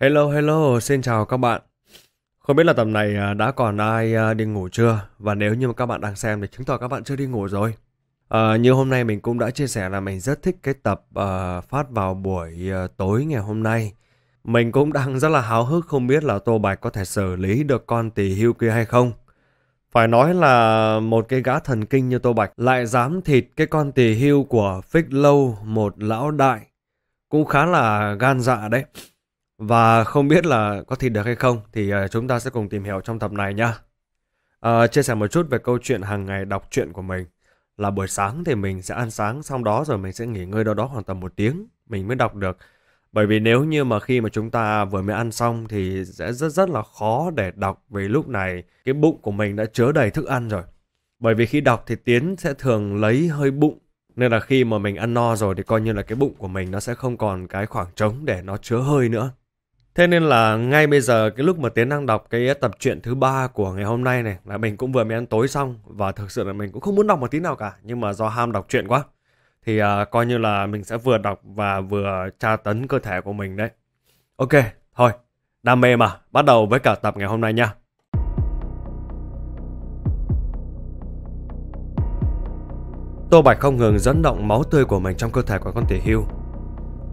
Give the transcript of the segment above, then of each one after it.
Hello, hello, xin chào các bạn. Không biết là tầm này à, đã còn ai à, đi ngủ chưa? Và nếu như mà các bạn đang xem thì chứng tỏ các bạn chưa đi ngủ rồi. À, như hôm nay mình cũng đã chia sẻ là mình rất thích cái tập uh, phát vào buổi uh, tối ngày hôm nay. Mình cũng đang rất là háo hức không biết là Tô Bạch có thể xử lý được con tỷ hưu kia hay không. Phải nói là một cái gã thần kinh như Tô Bạch lại dám thịt cái con tỷ hưu của Phích Lâu một lão đại. Cũng khá là gan dạ đấy và không biết là có thi được hay không thì ờ, chúng ta sẽ cùng tìm hiểu trong tập này nhé. À, ờ, chia sẻ một chút về câu chuyện hàng ngày đọc truyện của mình là buổi sáng thì mình sẽ ăn sáng xong đó rồi mình sẽ nghỉ ngơi đâu đó khoảng tầm một tiếng mình mới đọc được bởi vì nếu như mà khi mà chúng ta vừa mới ăn xong thì sẽ rất rất là khó để đọc vì lúc này cái bụng của mình đã chứa đầy thức ăn rồi bởi vì khi đọc thì tiến sẽ thường lấy hơi bụng nên là khi mà mình ăn no rồi thì coi như là cái bụng của mình nó sẽ không còn cái khoảng trống để nó chứa hơi nữa Thế nên là ngay bây giờ cái lúc mà Tiến đang đọc cái tập truyện thứ ba của ngày hôm nay này là mình cũng vừa mới ăn tối xong và thực sự là mình cũng không muốn đọc một tí nào cả nhưng mà do ham đọc truyện quá thì uh, coi như là mình sẽ vừa đọc và vừa tra tấn cơ thể của mình đấy. Ok, thôi, đam mê mà, bắt đầu với cả tập ngày hôm nay nha. Tô Bạch không ngừng dẫn động máu tươi của mình trong cơ thể của con tỷ hưu.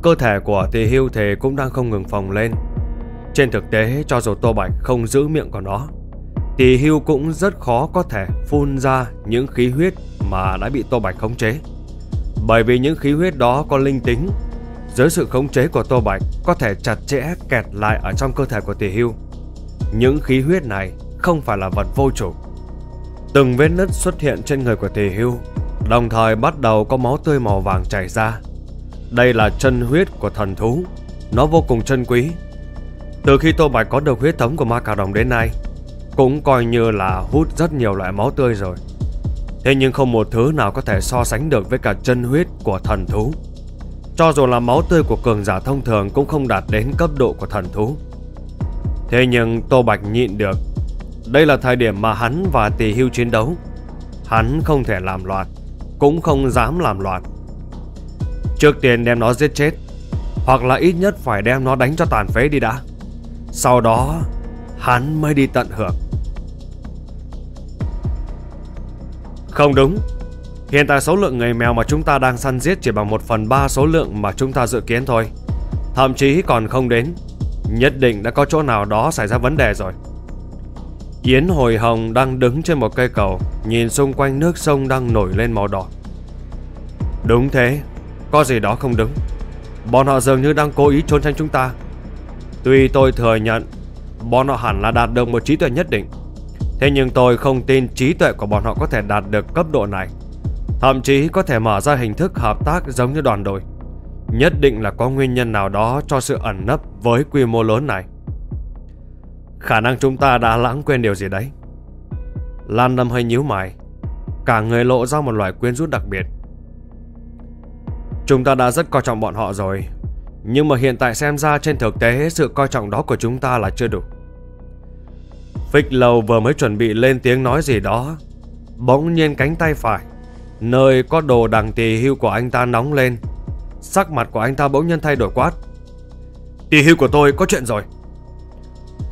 Cơ thể của tỷ hưu thì cũng đang không ngừng phồng lên trên thực tế cho dù Tô Bạch không giữ miệng của nó Tỷ hưu cũng rất khó có thể phun ra những khí huyết mà đã bị Tô Bạch khống chế Bởi vì những khí huyết đó có linh tính Dưới sự khống chế của Tô Bạch có thể chặt chẽ kẹt lại ở trong cơ thể của tỷ hưu Những khí huyết này không phải là vật vô chủ Từng vết nứt xuất hiện trên người của tỷ hưu Đồng thời bắt đầu có máu tươi màu vàng chảy ra Đây là chân huyết của thần thú Nó vô cùng chân quý từ khi Tô Bạch có được huyết thống của ma cà rồng đến nay, cũng coi như là hút rất nhiều loại máu tươi rồi. Thế nhưng không một thứ nào có thể so sánh được với cả chân huyết của thần thú. Cho dù là máu tươi của cường giả thông thường cũng không đạt đến cấp độ của thần thú. Thế nhưng Tô Bạch nhịn được. Đây là thời điểm mà hắn và tỷ hưu chiến đấu. Hắn không thể làm loạn, cũng không dám làm loạn. Trước tiên đem nó giết chết, hoặc là ít nhất phải đem nó đánh cho tàn phế đi đã. Sau đó hắn mới đi tận hưởng Không đúng Hiện tại số lượng người mèo mà chúng ta đang săn giết chỉ bằng 1 phần 3 số lượng mà chúng ta dự kiến thôi Thậm chí còn không đến Nhất định đã có chỗ nào đó xảy ra vấn đề rồi Yến Hồi Hồng đang đứng trên một cây cầu Nhìn xung quanh nước sông đang nổi lên màu đỏ Đúng thế Có gì đó không đúng Bọn họ dường như đang cố ý trốn tránh chúng ta Tuy tôi thừa nhận bọn họ hẳn là đạt được một trí tuệ nhất định, thế nhưng tôi không tin trí tuệ của bọn họ có thể đạt được cấp độ này. Thậm chí có thể mở ra hình thức hợp tác giống như đoàn đội. Nhất định là có nguyên nhân nào đó cho sự ẩn nấp với quy mô lớn này. Khả năng chúng ta đã lãng quên điều gì đấy. Lan Lâm hơi nhíu mày, cả người lộ ra một loại quyến rút đặc biệt. Chúng ta đã rất coi trọng bọn họ rồi, nhưng mà hiện tại xem ra trên thực tế sự coi trọng đó của chúng ta là chưa đủ. Phích lầu vừa mới chuẩn bị lên tiếng nói gì đó. Bỗng nhiên cánh tay phải, nơi có đồ đằng tỳ hưu của anh ta nóng lên. Sắc mặt của anh ta bỗng nhiên thay đổi quát. Tỳ hưu của tôi có chuyện rồi.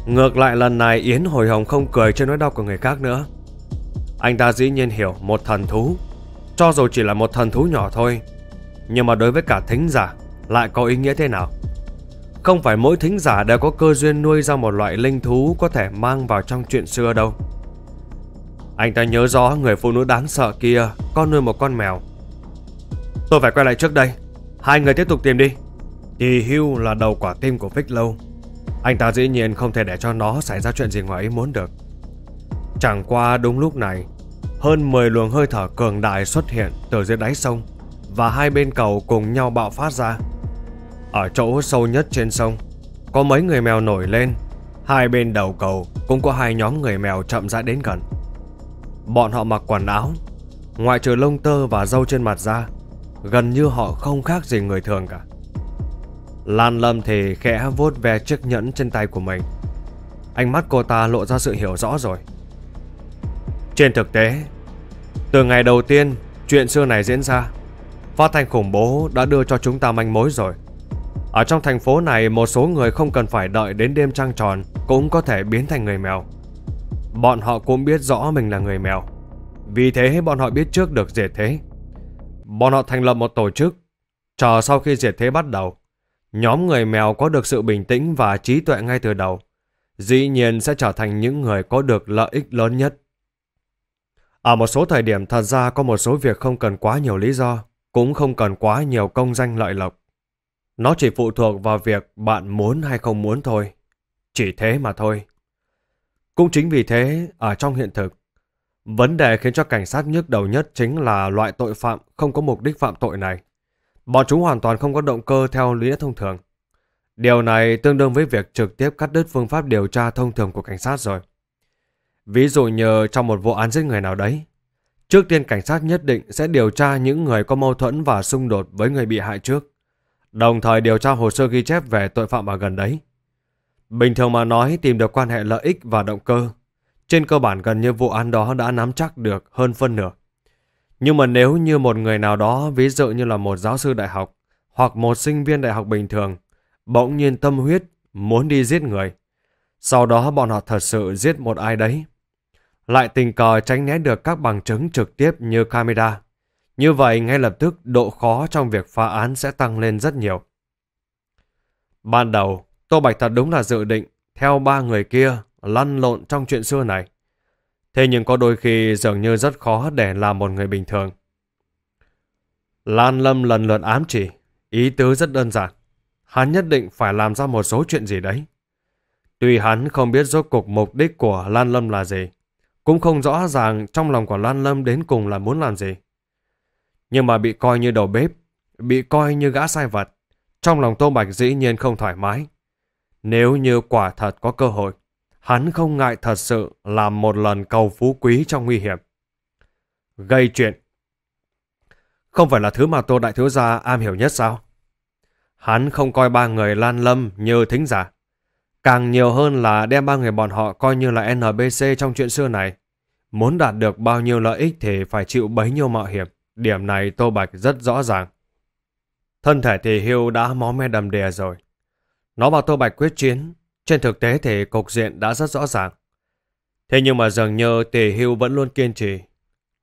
Ngược lại lần này Yến Hồi Hồng không cười trên nỗi đau của người khác nữa. Anh ta dĩ nhiên hiểu một thần thú Cho dù chỉ là một thần thú nhỏ thôi Nhưng mà đối với cả thính giả lại có ý nghĩa thế nào. Không phải mỗi thính giả đều có cơ duyên nuôi ra một loại linh thú có thể mang vào trong chuyện xưa đâu. Anh ta nhớ rõ người phụ nữ đáng sợ kia có nuôi một con mèo. Tôi phải quay lại trước đây. Hai người tiếp tục tìm đi. Thì hưu là đầu quả tim của Vic Lâu. Anh ta dĩ nhiên không thể để cho nó xảy ra chuyện gì ngoài ý muốn được. Chẳng qua đúng lúc này, hơn 10 luồng hơi thở cường đại xuất hiện từ dưới đáy sông và hai bên cầu cùng nhau bạo phát ra. Ở chỗ sâu nhất trên sông Có mấy người mèo nổi lên Hai bên đầu cầu cũng có hai nhóm người mèo chậm rãi đến gần Bọn họ mặc quần áo Ngoại trừ lông tơ và râu trên mặt ra Gần như họ không khác gì người thường cả Lan Lâm thì khẽ vuốt ve chiếc nhẫn trên tay của mình Ánh mắt cô ta lộ ra sự hiểu rõ rồi Trên thực tế Từ ngày đầu tiên Chuyện xưa này diễn ra Phát thanh khủng bố đã đưa cho chúng ta manh mối rồi ở trong thành phố này một số người không cần phải đợi đến đêm trăng tròn cũng có thể biến thành người mèo. Bọn họ cũng biết rõ mình là người mèo. Vì thế bọn họ biết trước được diệt thế. Bọn họ thành lập một tổ chức. Chờ sau khi diệt thế bắt đầu, nhóm người mèo có được sự bình tĩnh và trí tuệ ngay từ đầu. Dĩ nhiên sẽ trở thành những người có được lợi ích lớn nhất. Ở một số thời điểm thật ra có một số việc không cần quá nhiều lý do, cũng không cần quá nhiều công danh lợi lộc. Nó chỉ phụ thuộc vào việc bạn muốn hay không muốn thôi. Chỉ thế mà thôi. Cũng chính vì thế, ở trong hiện thực, vấn đề khiến cho cảnh sát nhức đầu nhất chính là loại tội phạm không có mục đích phạm tội này. Bọn chúng hoàn toàn không có động cơ theo lý thông thường. Điều này tương đương với việc trực tiếp cắt đứt phương pháp điều tra thông thường của cảnh sát rồi. Ví dụ như trong một vụ án giết người nào đấy, trước tiên cảnh sát nhất định sẽ điều tra những người có mâu thuẫn và xung đột với người bị hại trước đồng thời điều tra hồ sơ ghi chép về tội phạm ở gần đấy. Bình thường mà nói tìm được quan hệ lợi ích và động cơ, trên cơ bản gần như vụ án đó đã nắm chắc được hơn phân nửa. Nhưng mà nếu như một người nào đó, ví dụ như là một giáo sư đại học hoặc một sinh viên đại học bình thường, bỗng nhiên tâm huyết muốn đi giết người, sau đó bọn họ thật sự giết một ai đấy, lại tình cờ tránh né được các bằng chứng trực tiếp như camera, như vậy ngay lập tức độ khó trong việc phá án sẽ tăng lên rất nhiều. Ban đầu, Tô Bạch thật đúng là dự định theo ba người kia lăn lộn trong chuyện xưa này. Thế nhưng có đôi khi dường như rất khó để làm một người bình thường. Lan Lâm lần lượt ám chỉ, ý tứ rất đơn giản. Hắn nhất định phải làm ra một số chuyện gì đấy. Tuy hắn không biết rốt cục mục đích của Lan Lâm là gì, cũng không rõ ràng trong lòng của Lan Lâm đến cùng là muốn làm gì nhưng mà bị coi như đầu bếp, bị coi như gã sai vật. Trong lòng Tô Bạch dĩ nhiên không thoải mái. Nếu như quả thật có cơ hội, hắn không ngại thật sự làm một lần cầu phú quý trong nguy hiểm. Gây chuyện. Không phải là thứ mà Tô Đại Thiếu Gia am hiểu nhất sao? Hắn không coi ba người lan lâm như thính giả. Càng nhiều hơn là đem ba người bọn họ coi như là NBC trong chuyện xưa này. Muốn đạt được bao nhiêu lợi ích thì phải chịu bấy nhiêu mạo hiểm. Điểm này Tô Bạch rất rõ ràng. Thân thể thì Hưu đã máu me đầm đìa rồi. Nó và Tô Bạch quyết chiến, trên thực tế thì cục diện đã rất rõ ràng. Thế nhưng mà dường như Tề Hưu vẫn luôn kiên trì.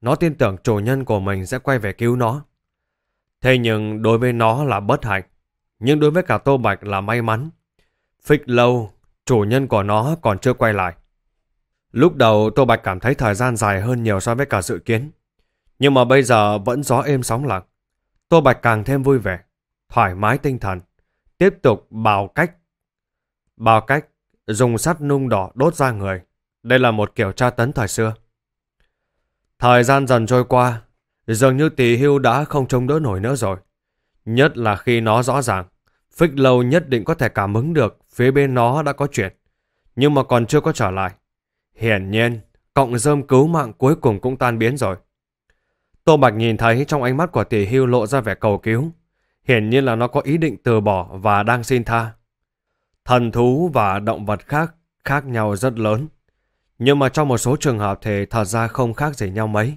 Nó tin tưởng chủ nhân của mình sẽ quay về cứu nó. Thế nhưng đối với nó là bất hạnh. Nhưng đối với cả Tô Bạch là may mắn. Phích lâu, chủ nhân của nó còn chưa quay lại. Lúc đầu Tô Bạch cảm thấy thời gian dài hơn nhiều so với cả dự kiến. Nhưng mà bây giờ vẫn gió êm sóng lặng. Tô Bạch càng thêm vui vẻ, thoải mái tinh thần, tiếp tục bào cách. Bào cách dùng sắt nung đỏ đốt ra người. Đây là một kiểu tra tấn thời xưa. Thời gian dần trôi qua, dường như tỷ hưu đã không chống đỡ nổi nữa rồi. Nhất là khi nó rõ ràng, phích lâu nhất định có thể cảm ứng được phía bên nó đã có chuyện, nhưng mà còn chưa có trở lại. Hiển nhiên, cộng dơm cứu mạng cuối cùng cũng tan biến rồi. Tô Bạch nhìn thấy trong ánh mắt của tỷ hưu lộ ra vẻ cầu cứu. Hiển nhiên là nó có ý định từ bỏ và đang xin tha. Thần thú và động vật khác khác nhau rất lớn. Nhưng mà trong một số trường hợp thì thật ra không khác gì nhau mấy.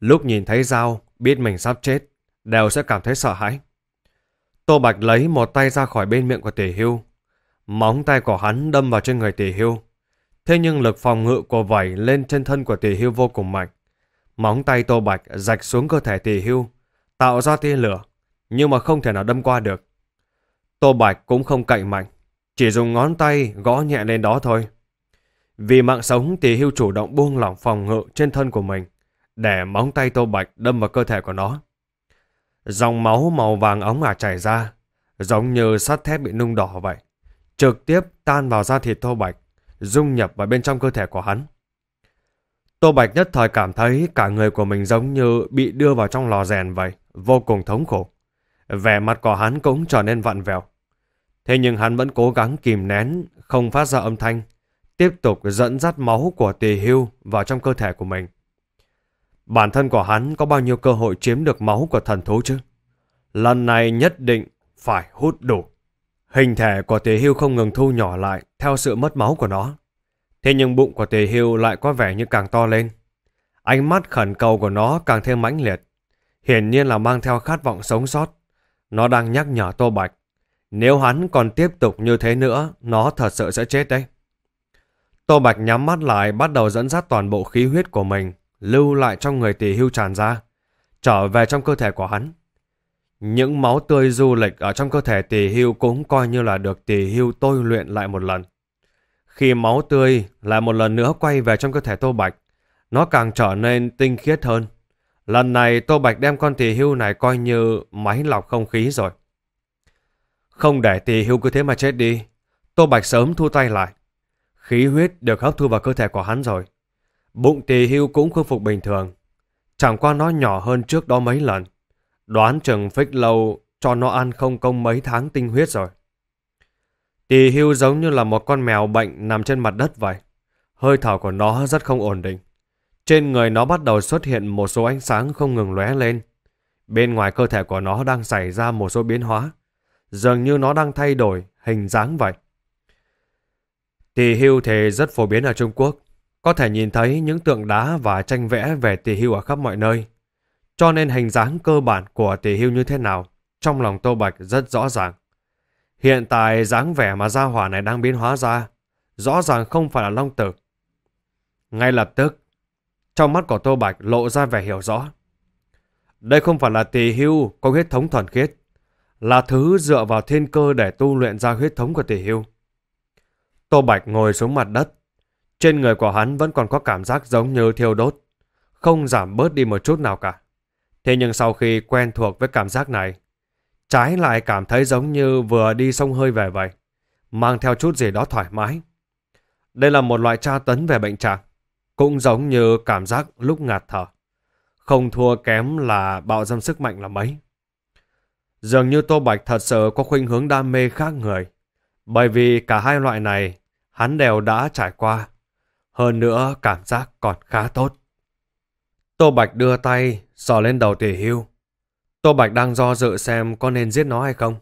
Lúc nhìn thấy dao, biết mình sắp chết, đều sẽ cảm thấy sợ hãi. Tô Bạch lấy một tay ra khỏi bên miệng của tỷ hưu. Móng tay của hắn đâm vào trên người tỷ hưu. Thế nhưng lực phòng ngự của vảy lên trên thân của tỷ hưu vô cùng mạnh. Móng tay Tô Bạch rạch xuống cơ thể tỷ hưu, tạo ra tia lửa, nhưng mà không thể nào đâm qua được. Tô Bạch cũng không cậy mạnh, chỉ dùng ngón tay gõ nhẹ lên đó thôi. Vì mạng sống tỷ hưu chủ động buông lỏng phòng ngự trên thân của mình, để móng tay Tô Bạch đâm vào cơ thể của nó. Dòng máu màu vàng óng ả chảy ra, giống như sắt thép bị nung đỏ vậy. Trực tiếp tan vào da thịt Tô Bạch, dung nhập vào bên trong cơ thể của hắn. Tô Bạch nhất thời cảm thấy cả người của mình giống như bị đưa vào trong lò rèn vậy, vô cùng thống khổ. Vẻ mặt của hắn cũng trở nên vặn vẹo. Thế nhưng hắn vẫn cố gắng kìm nén, không phát ra âm thanh, tiếp tục dẫn dắt máu của tỳ hưu vào trong cơ thể của mình. Bản thân của hắn có bao nhiêu cơ hội chiếm được máu của thần thú chứ? Lần này nhất định phải hút đủ. Hình thể của tỳ hưu không ngừng thu nhỏ lại theo sự mất máu của nó. Thế nhưng bụng của tề hưu lại có vẻ như càng to lên. Ánh mắt khẩn cầu của nó càng thêm mãnh liệt. Hiển nhiên là mang theo khát vọng sống sót. Nó đang nhắc nhở Tô Bạch. Nếu hắn còn tiếp tục như thế nữa, nó thật sự sẽ chết đấy. Tô Bạch nhắm mắt lại bắt đầu dẫn dắt toàn bộ khí huyết của mình, lưu lại trong người tỷ hưu tràn ra, trở về trong cơ thể của hắn. Những máu tươi du lịch ở trong cơ thể tỷ hưu cũng coi như là được tỷ hưu tôi luyện lại một lần. Khi máu tươi lại một lần nữa quay về trong cơ thể Tô Bạch, nó càng trở nên tinh khiết hơn. Lần này Tô Bạch đem con tỳ hưu này coi như máy lọc không khí rồi. Không để tỳ hưu cứ thế mà chết đi, Tô Bạch sớm thu tay lại. Khí huyết được hấp thu vào cơ thể của hắn rồi. Bụng tỳ hưu cũng khôi phục bình thường. Chẳng qua nó nhỏ hơn trước đó mấy lần. Đoán chừng phích lâu cho nó ăn không công mấy tháng tinh huyết rồi. Tỳ hưu giống như là một con mèo bệnh nằm trên mặt đất vậy. Hơi thở của nó rất không ổn định. Trên người nó bắt đầu xuất hiện một số ánh sáng không ngừng lóe lên. Bên ngoài cơ thể của nó đang xảy ra một số biến hóa. Dường như nó đang thay đổi hình dáng vậy. Tỳ hưu thì rất phổ biến ở Trung Quốc. Có thể nhìn thấy những tượng đá và tranh vẽ về tỳ hưu ở khắp mọi nơi. Cho nên hình dáng cơ bản của tỳ hưu như thế nào trong lòng Tô Bạch rất rõ ràng. Hiện tại dáng vẻ mà gia hỏa này đang biến hóa ra, rõ ràng không phải là Long Tử. Ngay lập tức, trong mắt của Tô Bạch lộ ra vẻ hiểu rõ. Đây không phải là tỷ hưu có huyết thống thuần khiết, là thứ dựa vào thiên cơ để tu luyện ra huyết thống của tỷ hưu. Tô Bạch ngồi xuống mặt đất, trên người của hắn vẫn còn có cảm giác giống như thiêu đốt, không giảm bớt đi một chút nào cả. Thế nhưng sau khi quen thuộc với cảm giác này, Trái lại cảm thấy giống như vừa đi sông hơi về vậy. Mang theo chút gì đó thoải mái. Đây là một loại tra tấn về bệnh trạng. Cũng giống như cảm giác lúc ngạt thở. Không thua kém là bạo dâm sức mạnh là mấy. Dường như Tô Bạch thật sự có khuynh hướng đam mê khác người. Bởi vì cả hai loại này hắn đều đã trải qua. Hơn nữa cảm giác còn khá tốt. Tô Bạch đưa tay sò lên đầu tỷ hưu. Tô Bạch đang do dự xem có nên giết nó hay không.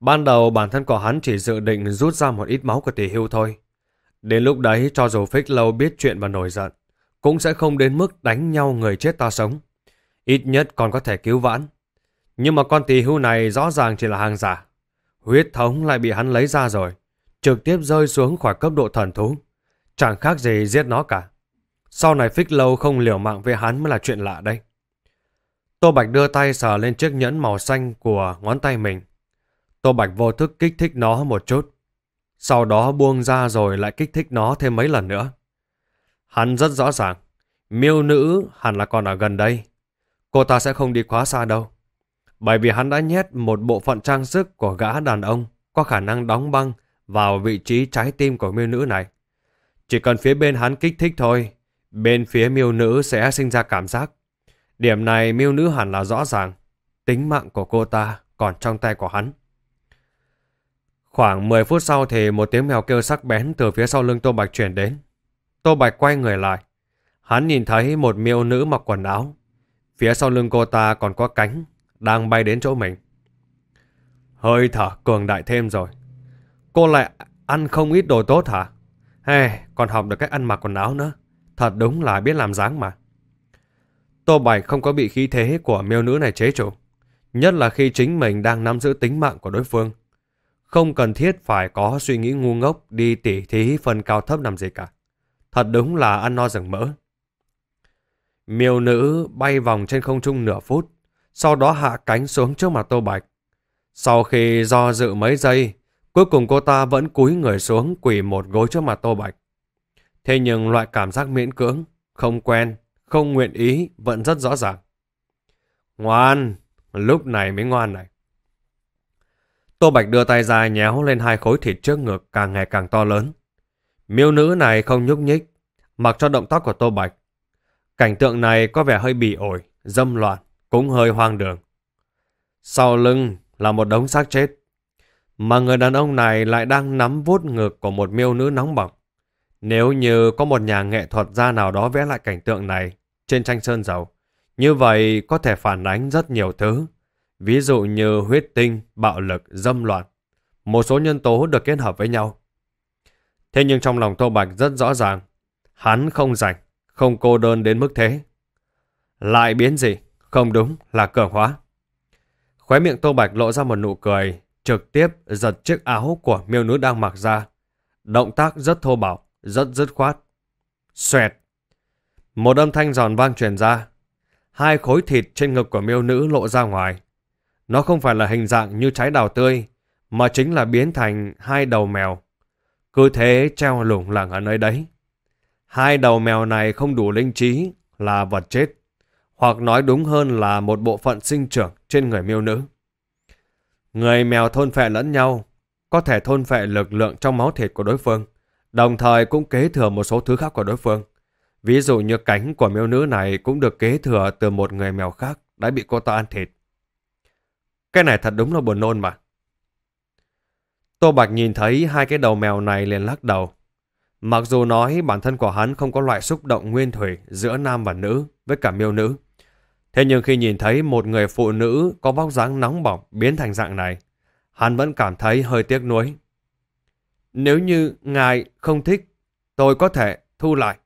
Ban đầu bản thân của hắn chỉ dự định rút ra một ít máu của tỷ hưu thôi. Đến lúc đấy cho dù Phích Lâu biết chuyện và nổi giận, cũng sẽ không đến mức đánh nhau người chết ta sống. Ít nhất còn có thể cứu vãn. Nhưng mà con tỷ hưu này rõ ràng chỉ là hàng giả. Huyết thống lại bị hắn lấy ra rồi. Trực tiếp rơi xuống khỏi cấp độ thần thú. Chẳng khác gì giết nó cả. Sau này Phích Lâu không liều mạng với hắn mới là chuyện lạ đây. Tô Bạch đưa tay sờ lên chiếc nhẫn màu xanh của ngón tay mình. Tô Bạch vô thức kích thích nó một chút. Sau đó buông ra rồi lại kích thích nó thêm mấy lần nữa. Hắn rất rõ ràng. Miêu nữ hẳn là còn ở gần đây. Cô ta sẽ không đi quá xa đâu. Bởi vì hắn đã nhét một bộ phận trang sức của gã đàn ông có khả năng đóng băng vào vị trí trái tim của miêu nữ này. Chỉ cần phía bên hắn kích thích thôi, bên phía miêu nữ sẽ sinh ra cảm giác Điểm này miêu nữ hẳn là rõ ràng. Tính mạng của cô ta còn trong tay của hắn. Khoảng 10 phút sau thì một tiếng mèo kêu sắc bén từ phía sau lưng Tô Bạch chuyển đến. Tô Bạch quay người lại. Hắn nhìn thấy một miêu nữ mặc quần áo. Phía sau lưng cô ta còn có cánh, đang bay đến chỗ mình. Hơi thở cường đại thêm rồi. Cô lại ăn không ít đồ tốt hả? Hey, còn học được cách ăn mặc quần áo nữa. Thật đúng là biết làm dáng mà. Tô Bạch không có bị khí thế của miêu nữ này chế trụ, nhất là khi chính mình đang nắm giữ tính mạng của đối phương. Không cần thiết phải có suy nghĩ ngu ngốc đi tỉ thí phần cao thấp làm gì cả. Thật đúng là ăn no rừng mỡ. Miêu nữ bay vòng trên không trung nửa phút, sau đó hạ cánh xuống trước mặt Tô Bạch. Sau khi do dự mấy giây, cuối cùng cô ta vẫn cúi người xuống quỳ một gối trước mặt Tô Bạch. Thế nhưng loại cảm giác miễn cưỡng, không quen, không nguyện ý vẫn rất rõ ràng. Ngoan, lúc này mới ngoan này. Tô Bạch đưa tay ra nhéo lên hai khối thịt trước ngực càng ngày càng to lớn. Miêu nữ này không nhúc nhích, mặc cho động tác của Tô Bạch. Cảnh tượng này có vẻ hơi bỉ ổi, dâm loạn, cũng hơi hoang đường. Sau lưng là một đống xác chết, mà người đàn ông này lại đang nắm vuốt ngực của một miêu nữ nóng bỏng. Nếu như có một nhà nghệ thuật gia nào đó vẽ lại cảnh tượng này trên tranh sơn dầu, như vậy có thể phản ánh rất nhiều thứ. Ví dụ như huyết tinh, bạo lực, dâm loạn. Một số nhân tố được kết hợp với nhau. Thế nhưng trong lòng Tô Bạch rất rõ ràng, hắn không rảnh, không cô đơn đến mức thế. Lại biến gì? Không đúng là cường hóa. Khóe miệng Tô Bạch lộ ra một nụ cười, trực tiếp giật chiếc áo của miêu nữ đang mặc ra. Động tác rất thô bạo, rất dứt khoát. Xoẹt. Một âm thanh giòn vang truyền ra. Hai khối thịt trên ngực của miêu nữ lộ ra ngoài. Nó không phải là hình dạng như trái đào tươi, mà chính là biến thành hai đầu mèo. Cứ thế treo lủng lẳng ở nơi đấy. Hai đầu mèo này không đủ linh trí là vật chết, hoặc nói đúng hơn là một bộ phận sinh trưởng trên người miêu nữ. Người mèo thôn phệ lẫn nhau, có thể thôn phệ lực lượng trong máu thịt của đối phương đồng thời cũng kế thừa một số thứ khác của đối phương. Ví dụ như cánh của miêu nữ này cũng được kế thừa từ một người mèo khác đã bị cô ta ăn thịt. Cái này thật đúng là buồn nôn mà. Tô Bạch nhìn thấy hai cái đầu mèo này liền lắc đầu. Mặc dù nói bản thân của hắn không có loại xúc động nguyên thủy giữa nam và nữ với cả miêu nữ. Thế nhưng khi nhìn thấy một người phụ nữ có vóc dáng nóng bỏng biến thành dạng này, hắn vẫn cảm thấy hơi tiếc nuối. Nếu như ngài không thích, tôi có thể thu lại.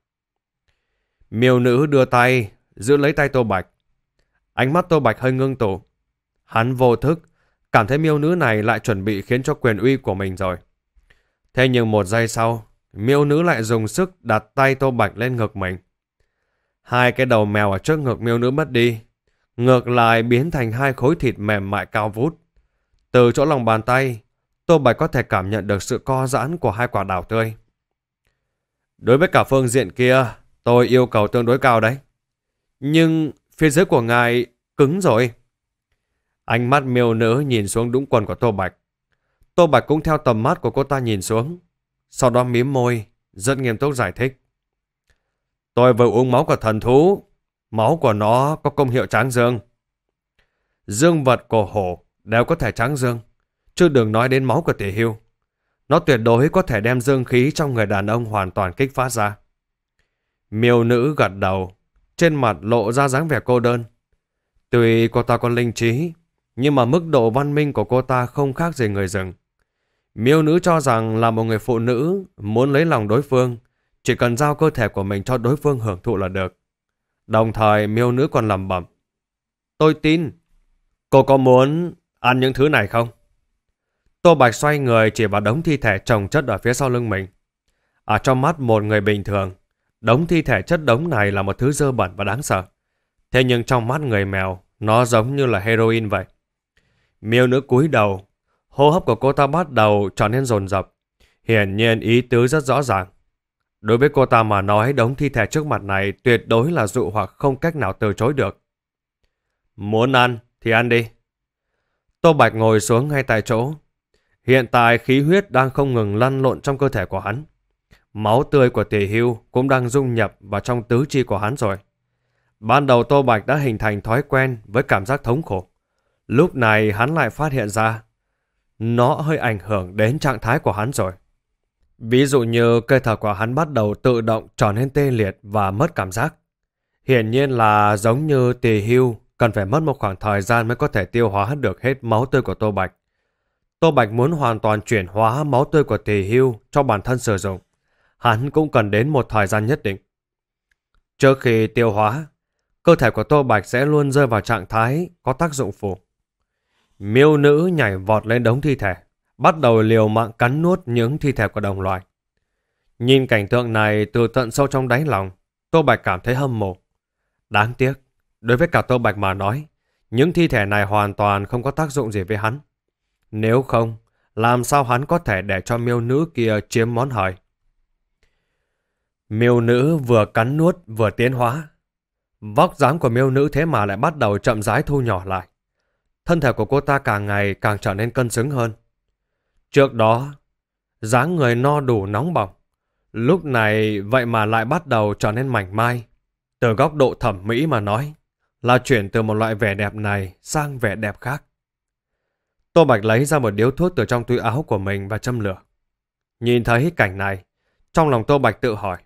Miêu nữ đưa tay, giữ lấy tay Tô Bạch. Ánh mắt Tô Bạch hơi ngưng tụ. Hắn vô thức, cảm thấy miêu nữ này lại chuẩn bị khiến cho quyền uy của mình rồi. Thế nhưng một giây sau, miêu nữ lại dùng sức đặt tay Tô Bạch lên ngực mình. Hai cái đầu mèo ở trước ngực miêu nữ mất đi, ngược lại biến thành hai khối thịt mềm mại cao vút. Từ chỗ lòng bàn tay, Tô Bạch có thể cảm nhận được sự co giãn của hai quả đào tươi. Đối với cả phương diện kia, tôi yêu cầu tương đối cao đấy. Nhưng phía dưới của ngài cứng rồi. Ánh mắt miêu nữ nhìn xuống đũng quần của Tô Bạch. Tô Bạch cũng theo tầm mắt của cô ta nhìn xuống. Sau đó mím môi, rất nghiêm túc giải thích. Tôi vừa uống máu của thần thú. Máu của nó có công hiệu tráng dương. Dương vật của hổ đều có thể tráng dương chứ đừng nói đến máu của tỷ hưu. Nó tuyệt đối có thể đem dương khí trong người đàn ông hoàn toàn kích phát ra. Miêu nữ gật đầu, trên mặt lộ ra dáng vẻ cô đơn. Tuy cô ta có linh trí, nhưng mà mức độ văn minh của cô ta không khác gì người rừng. Miêu nữ cho rằng là một người phụ nữ muốn lấy lòng đối phương, chỉ cần giao cơ thể của mình cho đối phương hưởng thụ là được. Đồng thời miêu nữ còn lẩm bẩm. Tôi tin, cô có muốn ăn những thứ này không? Tô Bạch xoay người chỉ vào đống thi thể trồng chất ở phía sau lưng mình. Ở à, trong mắt một người bình thường, đống thi thể chất đống này là một thứ dơ bẩn và đáng sợ. Thế nhưng trong mắt người mèo, nó giống như là heroin vậy. Miêu nữ cúi đầu, hô hấp của cô ta bắt đầu trở nên rồn rập. Hiển nhiên ý tứ rất rõ ràng. Đối với cô ta mà nói đống thi thể trước mặt này tuyệt đối là dụ hoặc không cách nào từ chối được. Muốn ăn thì ăn đi. Tô Bạch ngồi xuống ngay tại chỗ, Hiện tại khí huyết đang không ngừng lăn lộn trong cơ thể của hắn. Máu tươi của tỷ hưu cũng đang dung nhập vào trong tứ chi của hắn rồi. Ban đầu Tô Bạch đã hình thành thói quen với cảm giác thống khổ. Lúc này hắn lại phát hiện ra nó hơi ảnh hưởng đến trạng thái của hắn rồi. Ví dụ như cây thở của hắn bắt đầu tự động trở nên tê liệt và mất cảm giác. Hiển nhiên là giống như tỳ hưu cần phải mất một khoảng thời gian mới có thể tiêu hóa được hết máu tươi của Tô Bạch. Tô Bạch muốn hoàn toàn chuyển hóa máu tươi của tỷ hưu cho bản thân sử dụng. Hắn cũng cần đến một thời gian nhất định. Trước khi tiêu hóa, cơ thể của Tô Bạch sẽ luôn rơi vào trạng thái có tác dụng phụ. Miêu nữ nhảy vọt lên đống thi thể, bắt đầu liều mạng cắn nuốt những thi thể của đồng loại. Nhìn cảnh tượng này từ tận sâu trong đáy lòng, Tô Bạch cảm thấy hâm mộ. Đáng tiếc, đối với cả Tô Bạch mà nói, những thi thể này hoàn toàn không có tác dụng gì với hắn. Nếu không, làm sao hắn có thể để cho miêu nữ kia chiếm món hời? Miêu nữ vừa cắn nuốt vừa tiến hóa. Vóc dáng của miêu nữ thế mà lại bắt đầu chậm rãi thu nhỏ lại. Thân thể của cô ta càng ngày càng trở nên cân xứng hơn. Trước đó, dáng người no đủ nóng bỏng. Lúc này vậy mà lại bắt đầu trở nên mảnh mai. Từ góc độ thẩm mỹ mà nói, là chuyển từ một loại vẻ đẹp này sang vẻ đẹp khác. Tô Bạch lấy ra một điếu thuốc từ trong túi áo của mình và châm lửa. Nhìn thấy cảnh này, trong lòng Tô Bạch tự hỏi.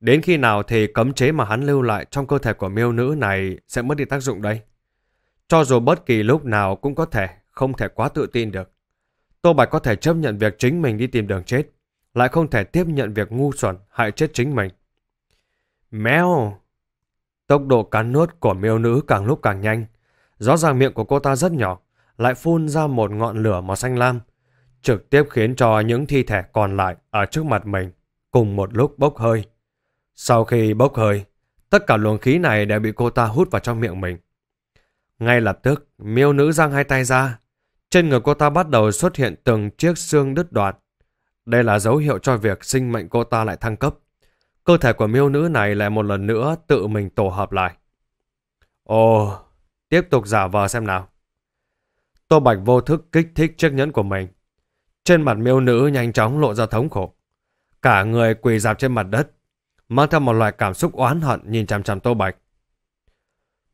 Đến khi nào thì cấm chế mà hắn lưu lại trong cơ thể của miêu nữ này sẽ mất đi tác dụng đây? Cho dù bất kỳ lúc nào cũng có thể, không thể quá tự tin được. Tô Bạch có thể chấp nhận việc chính mình đi tìm đường chết, lại không thể tiếp nhận việc ngu xuẩn hại chết chính mình. Mèo! Tốc độ cắn nuốt của miêu nữ càng lúc càng nhanh. Rõ ràng miệng của cô ta rất nhỏ, lại phun ra một ngọn lửa màu xanh lam, trực tiếp khiến cho những thi thể còn lại ở trước mặt mình cùng một lúc bốc hơi. Sau khi bốc hơi, tất cả luồng khí này đều bị cô ta hút vào trong miệng mình. Ngay lập tức, miêu nữ giang hai tay ra. Trên người cô ta bắt đầu xuất hiện từng chiếc xương đứt đoạn. Đây là dấu hiệu cho việc sinh mệnh cô ta lại thăng cấp. Cơ thể của miêu nữ này lại một lần nữa tự mình tổ hợp lại. Ồ, tiếp tục giả vờ xem nào. Tô Bạch vô thức kích thích chiếc nhẫn của mình. Trên mặt miêu nữ nhanh chóng lộ ra thống khổ. Cả người quỳ dạp trên mặt đất, mang theo một loại cảm xúc oán hận nhìn chằm chằm Tô Bạch.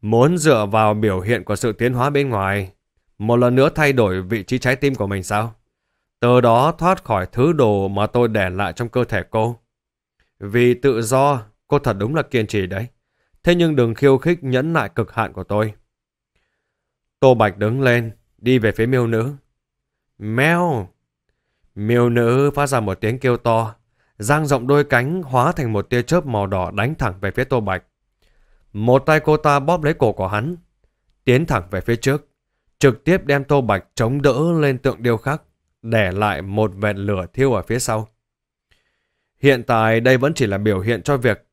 Muốn dựa vào biểu hiện của sự tiến hóa bên ngoài, một lần nữa thay đổi vị trí trái tim của mình sao? Từ đó thoát khỏi thứ đồ mà tôi để lại trong cơ thể cô. Vì tự do, cô thật đúng là kiên trì đấy. Thế nhưng đừng khiêu khích nhẫn nại cực hạn của tôi. Tô Bạch đứng lên, đi về phía miêu nữ. Mèo! Miêu nữ phát ra một tiếng kêu to, giang rộng đôi cánh hóa thành một tia chớp màu đỏ đánh thẳng về phía Tô Bạch. Một tay cô ta bóp lấy cổ của hắn, tiến thẳng về phía trước, trực tiếp đem Tô Bạch chống đỡ lên tượng điêu khắc, để lại một vệt lửa thiêu ở phía sau. Hiện tại đây vẫn chỉ là biểu hiện cho việc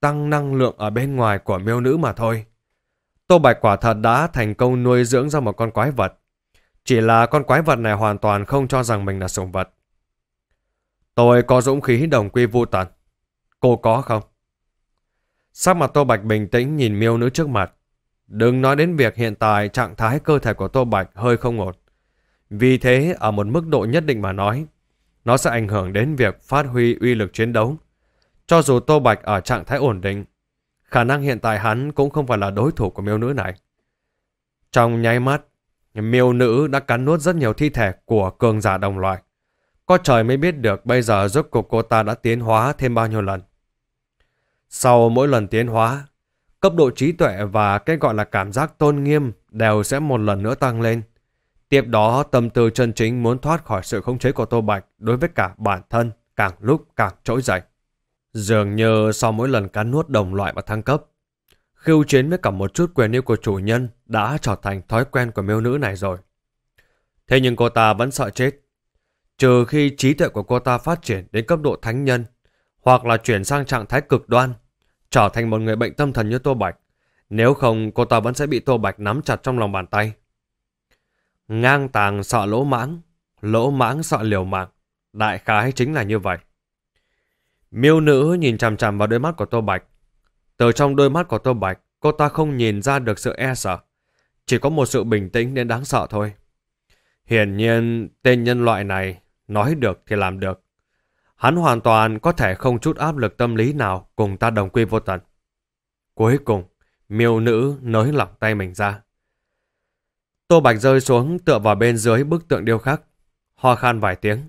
tăng năng lượng ở bên ngoài của miêu nữ mà thôi. Tô Bạch quả thật đã thành công nuôi dưỡng ra một con quái vật. Chỉ là con quái vật này hoàn toàn không cho rằng mình là sủng vật. Tôi có dũng khí đồng quy vô tận. Cô có không? Sắc mặt Tô Bạch bình tĩnh nhìn miêu nữ trước mặt. Đừng nói đến việc hiện tại trạng thái cơ thể của Tô Bạch hơi không ổn. Vì thế, ở một mức độ nhất định mà nói, nó sẽ ảnh hưởng đến việc phát huy uy lực chiến đấu. Cho dù Tô Bạch ở trạng thái ổn định, Khả năng hiện tại hắn cũng không phải là đối thủ của miêu nữ này. Trong nháy mắt, miêu nữ đã cắn nuốt rất nhiều thi thể của cường giả đồng loại. Có trời mới biết được bây giờ rốt cuộc cô ta đã tiến hóa thêm bao nhiêu lần. Sau mỗi lần tiến hóa, cấp độ trí tuệ và cái gọi là cảm giác tôn nghiêm đều sẽ một lần nữa tăng lên. Tiếp đó tâm tư chân chính muốn thoát khỏi sự khống chế của Tô Bạch đối với cả bản thân càng lúc càng trỗi dậy. Dường như sau mỗi lần cắn nuốt đồng loại và thăng cấp, khiêu chiến với cả một chút quyền yêu của chủ nhân đã trở thành thói quen của miêu nữ này rồi. Thế nhưng cô ta vẫn sợ chết. Trừ khi trí tuệ của cô ta phát triển đến cấp độ thánh nhân, hoặc là chuyển sang trạng thái cực đoan, trở thành một người bệnh tâm thần như Tô Bạch. Nếu không, cô ta vẫn sẽ bị Tô Bạch nắm chặt trong lòng bàn tay. Ngang tàng sợ lỗ mãng, lỗ mãng sợ liều mạng. Đại khái chính là như vậy. Miêu nữ nhìn chằm chằm vào đôi mắt của Tô Bạch. Từ trong đôi mắt của Tô Bạch, cô ta không nhìn ra được sự e sợ. Chỉ có một sự bình tĩnh nên đáng sợ thôi. Hiển nhiên, tên nhân loại này nói được thì làm được. Hắn hoàn toàn có thể không chút áp lực tâm lý nào cùng ta đồng quy vô tận. Cuối cùng, miêu nữ nới lỏng tay mình ra. Tô Bạch rơi xuống tựa vào bên dưới bức tượng điêu khắc. Ho khan vài tiếng.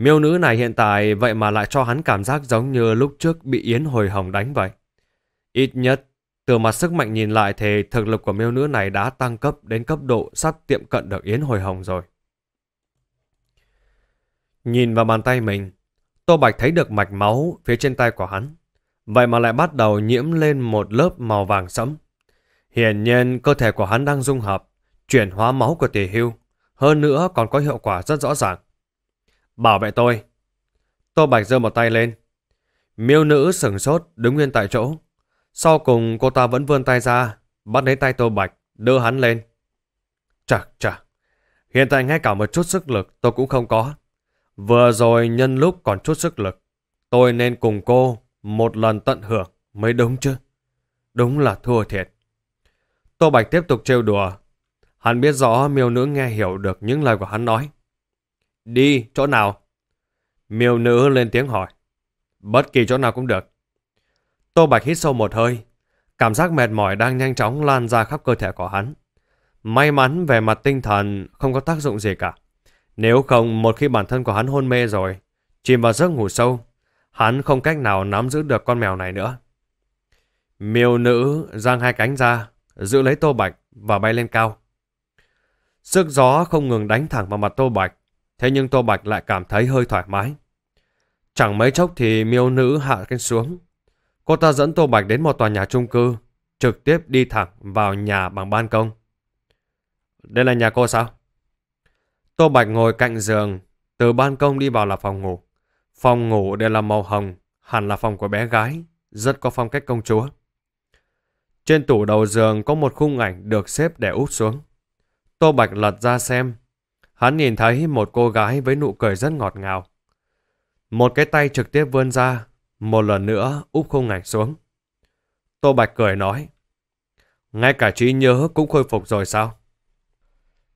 Miêu nữ này hiện tại vậy mà lại cho hắn cảm giác giống như lúc trước bị Yến Hồi Hồng đánh vậy. Ít nhất, từ mặt sức mạnh nhìn lại thì thực lực của miêu nữ này đã tăng cấp đến cấp độ sắp tiệm cận được Yến Hồi Hồng rồi. Nhìn vào bàn tay mình, Tô Bạch thấy được mạch máu phía trên tay của hắn. Vậy mà lại bắt đầu nhiễm lên một lớp màu vàng sẫm. Hiển nhiên cơ thể của hắn đang dung hợp, chuyển hóa máu của tỷ hưu. Hơn nữa còn có hiệu quả rất rõ ràng. Bảo vệ tôi. Tô Bạch giơ một tay lên. Miêu nữ sừng sốt đứng nguyên tại chỗ. Sau cùng cô ta vẫn vươn tay ra, bắt lấy tay Tô Bạch, đưa hắn lên. Chà chà, hiện tại ngay cả một chút sức lực tôi cũng không có. Vừa rồi nhân lúc còn chút sức lực, tôi nên cùng cô một lần tận hưởng mới đúng chứ. Đúng là thua thiệt. Tô Bạch tiếp tục trêu đùa. Hắn biết rõ miêu nữ nghe hiểu được những lời của hắn nói. Đi, chỗ nào? Miêu nữ lên tiếng hỏi. Bất kỳ chỗ nào cũng được. Tô Bạch hít sâu một hơi. Cảm giác mệt mỏi đang nhanh chóng lan ra khắp cơ thể của hắn. May mắn về mặt tinh thần không có tác dụng gì cả. Nếu không, một khi bản thân của hắn hôn mê rồi, chìm vào giấc ngủ sâu, hắn không cách nào nắm giữ được con mèo này nữa. Miêu nữ giang hai cánh ra, giữ lấy Tô Bạch và bay lên cao. Sức gió không ngừng đánh thẳng vào mặt Tô Bạch, Thế nhưng Tô Bạch lại cảm thấy hơi thoải mái. Chẳng mấy chốc thì miêu nữ hạ cánh xuống. Cô ta dẫn Tô Bạch đến một tòa nhà chung cư, trực tiếp đi thẳng vào nhà bằng ban công. Đây là nhà cô sao? Tô Bạch ngồi cạnh giường, từ ban công đi vào là phòng ngủ. Phòng ngủ đều là màu hồng, hẳn là phòng của bé gái, rất có phong cách công chúa. Trên tủ đầu giường có một khung ảnh được xếp để út xuống. Tô Bạch lật ra xem, Hắn nhìn thấy một cô gái với nụ cười rất ngọt ngào. Một cái tay trực tiếp vươn ra, một lần nữa úp khung ảnh xuống. Tô Bạch cười nói, ngay cả trí nhớ cũng khôi phục rồi sao?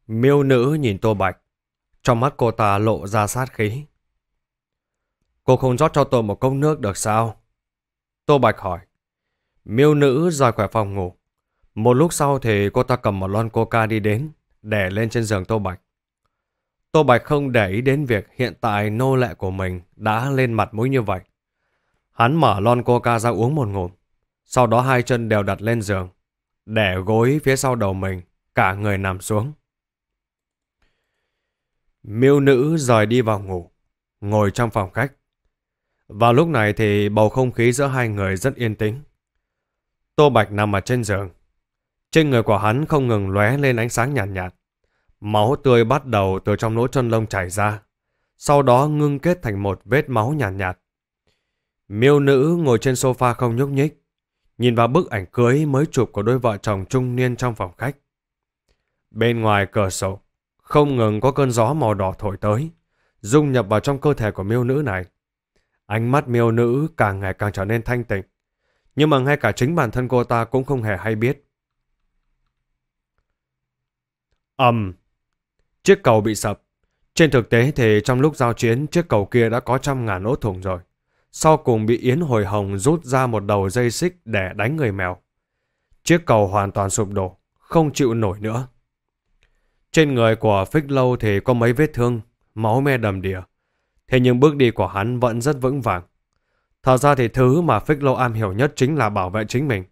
Miêu nữ nhìn Tô Bạch, trong mắt cô ta lộ ra sát khí. Cô không rót cho tôi một cốc nước được sao? Tô Bạch hỏi. Miêu nữ rời khỏi phòng ngủ. Một lúc sau thì cô ta cầm một lon coca đi đến, đè lên trên giường Tô Bạch. Tô Bạch không để ý đến việc hiện tại nô lệ của mình đã lên mặt mũi như vậy. Hắn mở lon coca ra uống một ngụm, sau đó hai chân đều đặt lên giường, để gối phía sau đầu mình, cả người nằm xuống. Miêu nữ rời đi vào ngủ, ngồi trong phòng khách. Vào lúc này thì bầu không khí giữa hai người rất yên tĩnh. Tô Bạch nằm ở trên giường. Trên người của hắn không ngừng lóe lên ánh sáng nhàn nhạt, nhạt. Máu tươi bắt đầu từ trong lỗ chân lông chảy ra, sau đó ngưng kết thành một vết máu nhàn nhạt, nhạt. Miêu nữ ngồi trên sofa không nhúc nhích, nhìn vào bức ảnh cưới mới chụp của đôi vợ chồng trung niên trong phòng khách. Bên ngoài cửa sổ, không ngừng có cơn gió màu đỏ thổi tới, dung nhập vào trong cơ thể của miêu nữ này. Ánh mắt miêu nữ càng ngày càng trở nên thanh tịnh, nhưng mà ngay cả chính bản thân cô ta cũng không hề hay biết. ầm um, Chiếc cầu bị sập. Trên thực tế thì trong lúc giao chiến, chiếc cầu kia đã có trăm ngàn ốt thủng rồi. Sau cùng bị Yến Hồi Hồng rút ra một đầu dây xích để đánh người mèo. Chiếc cầu hoàn toàn sụp đổ, không chịu nổi nữa. Trên người của Phích Lâu thì có mấy vết thương, máu me đầm đìa. Thế nhưng bước đi của hắn vẫn rất vững vàng. Thật ra thì thứ mà Phích Lâu am hiểu nhất chính là bảo vệ chính mình.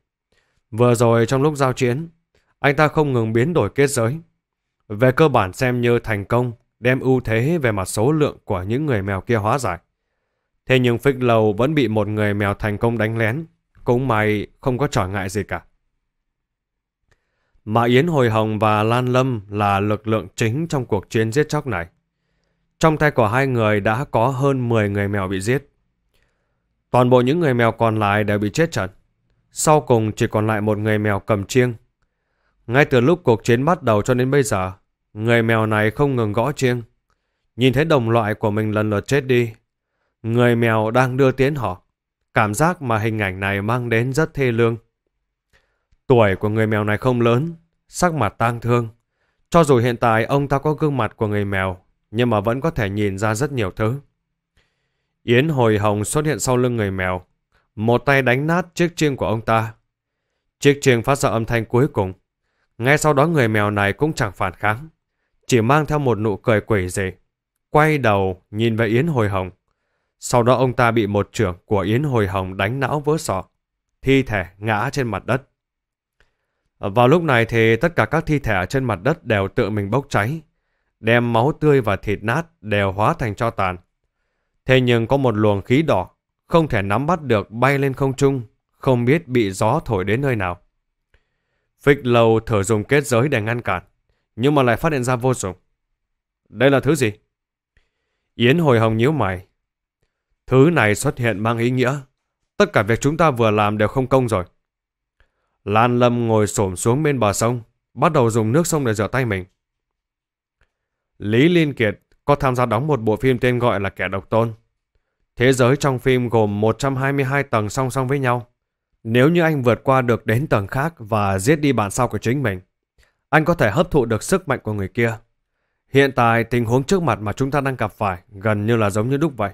Vừa rồi trong lúc giao chiến, anh ta không ngừng biến đổi kết giới, về cơ bản xem như thành công, đem ưu thế về mặt số lượng của những người mèo kia hóa giải. Thế nhưng Phích Lầu vẫn bị một người mèo thành công đánh lén, cũng may không có trở ngại gì cả. Mà Yến Hồi Hồng và Lan Lâm là lực lượng chính trong cuộc chiến giết chóc này. Trong tay của hai người đã có hơn 10 người mèo bị giết. Toàn bộ những người mèo còn lại đều bị chết trận. Sau cùng chỉ còn lại một người mèo cầm chiêng. Ngay từ lúc cuộc chiến bắt đầu cho đến bây giờ, Người mèo này không ngừng gõ chiêng. Nhìn thấy đồng loại của mình lần lượt chết đi. Người mèo đang đưa tiến họ. Cảm giác mà hình ảnh này mang đến rất thê lương. Tuổi của người mèo này không lớn, sắc mặt tang thương. Cho dù hiện tại ông ta có gương mặt của người mèo, nhưng mà vẫn có thể nhìn ra rất nhiều thứ. Yến hồi hồng xuất hiện sau lưng người mèo, một tay đánh nát chiếc chiêng của ông ta. Chiếc chiêng phát ra âm thanh cuối cùng. Ngay sau đó người mèo này cũng chẳng phản kháng chỉ mang theo một nụ cười quỷ dị. Quay đầu nhìn về Yến Hồi Hồng. Sau đó ông ta bị một trưởng của Yến Hồi Hồng đánh não vỡ sọ. Thi thể ngã trên mặt đất. Vào lúc này thì tất cả các thi thể trên mặt đất đều tự mình bốc cháy. Đem máu tươi và thịt nát đều hóa thành cho tàn. Thế nhưng có một luồng khí đỏ không thể nắm bắt được bay lên không trung, không biết bị gió thổi đến nơi nào. Phịch lầu thở dùng kết giới để ngăn cản nhưng mà lại phát hiện ra vô dụng. Đây là thứ gì? Yến hồi hồng nhíu mày. Thứ này xuất hiện mang ý nghĩa. Tất cả việc chúng ta vừa làm đều không công rồi. Lan Lâm ngồi xổm xuống bên bờ sông, bắt đầu dùng nước sông để rửa tay mình. Lý Liên Kiệt có tham gia đóng một bộ phim tên gọi là Kẻ Độc Tôn. Thế giới trong phim gồm 122 tầng song song với nhau. Nếu như anh vượt qua được đến tầng khác và giết đi bản sao của chính mình, anh có thể hấp thụ được sức mạnh của người kia. Hiện tại tình huống trước mặt mà chúng ta đang gặp phải gần như là giống như lúc vậy.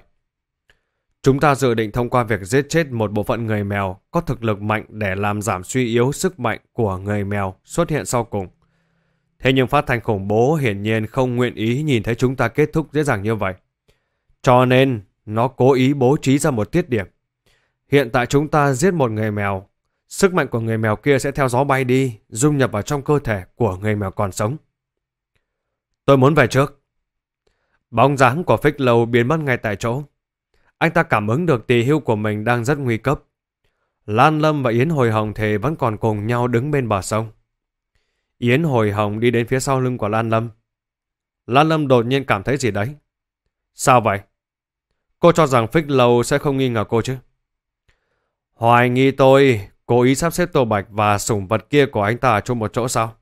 Chúng ta dự định thông qua việc giết chết một bộ phận người mèo có thực lực mạnh để làm giảm suy yếu sức mạnh của người mèo xuất hiện sau cùng. Thế nhưng phát thanh khủng bố hiển nhiên không nguyện ý nhìn thấy chúng ta kết thúc dễ dàng như vậy. Cho nên, nó cố ý bố trí ra một tiết điểm. Hiện tại chúng ta giết một người mèo Sức mạnh của người mèo kia sẽ theo gió bay đi, dung nhập vào trong cơ thể của người mèo còn sống. Tôi muốn về trước. Bóng dáng của phích lâu biến mất ngay tại chỗ. Anh ta cảm ứng được tỳ hưu của mình đang rất nguy cấp. Lan Lâm và Yến Hồi Hồng thì vẫn còn cùng nhau đứng bên bờ sông. Yến Hồi Hồng đi đến phía sau lưng của Lan Lâm. Lan Lâm đột nhiên cảm thấy gì đấy. Sao vậy? Cô cho rằng Phích Lâu sẽ không nghi ngờ cô chứ? Hoài nghi tôi, Cố ý sắp xếp Tô Bạch và sủng vật kia của anh ta chung một chỗ sao?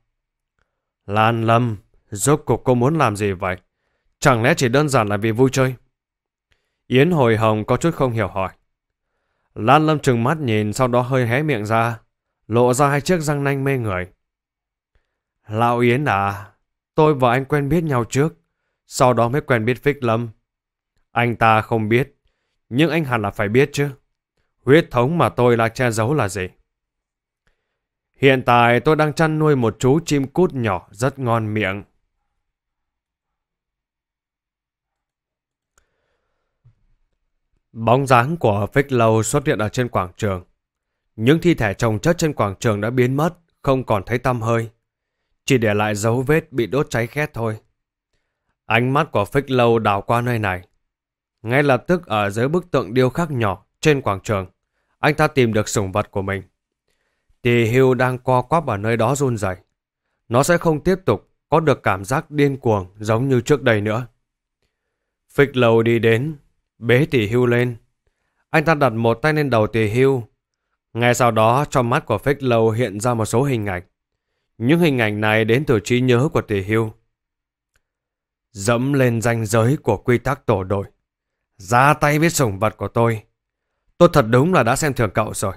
Lan Lâm, rốt cuộc cô muốn làm gì vậy? Chẳng lẽ chỉ đơn giản là vì vui chơi? Yến Hồi Hồng có chút không hiểu hỏi. Lan Lâm trừng mắt nhìn sau đó hơi hé miệng ra, lộ ra hai chiếc răng nanh mê người. Lão Yến à, tôi và anh quen biết nhau trước, sau đó mới quen biết Phích Lâm. Anh ta không biết, nhưng anh hẳn là phải biết chứ. Huyết thống mà tôi là che giấu là gì? Hiện tại tôi đang chăn nuôi một chú chim cút nhỏ rất ngon miệng. Bóng dáng của Phích Lâu xuất hiện ở trên quảng trường. Những thi thể trồng chất trên quảng trường đã biến mất, không còn thấy tăm hơi. Chỉ để lại dấu vết bị đốt cháy khét thôi. Ánh mắt của Phích Lâu đảo qua nơi này. Ngay lập tức ở dưới bức tượng điêu khắc nhỏ trên quảng trường, anh ta tìm được sủng vật của mình thì Hưu đang co quắp ở nơi đó run rẩy. Nó sẽ không tiếp tục có được cảm giác điên cuồng giống như trước đây nữa. Phịch lầu đi đến, bế tỷ hưu lên. Anh ta đặt một tay lên đầu tỷ hưu. Ngay sau đó, trong mắt của phịch lầu hiện ra một số hình ảnh. Những hình ảnh này đến từ trí nhớ của tỷ hưu. Dẫm lên ranh giới của quy tắc tổ đội. Ra tay với sủng vật của tôi. Tôi thật đúng là đã xem thường cậu rồi.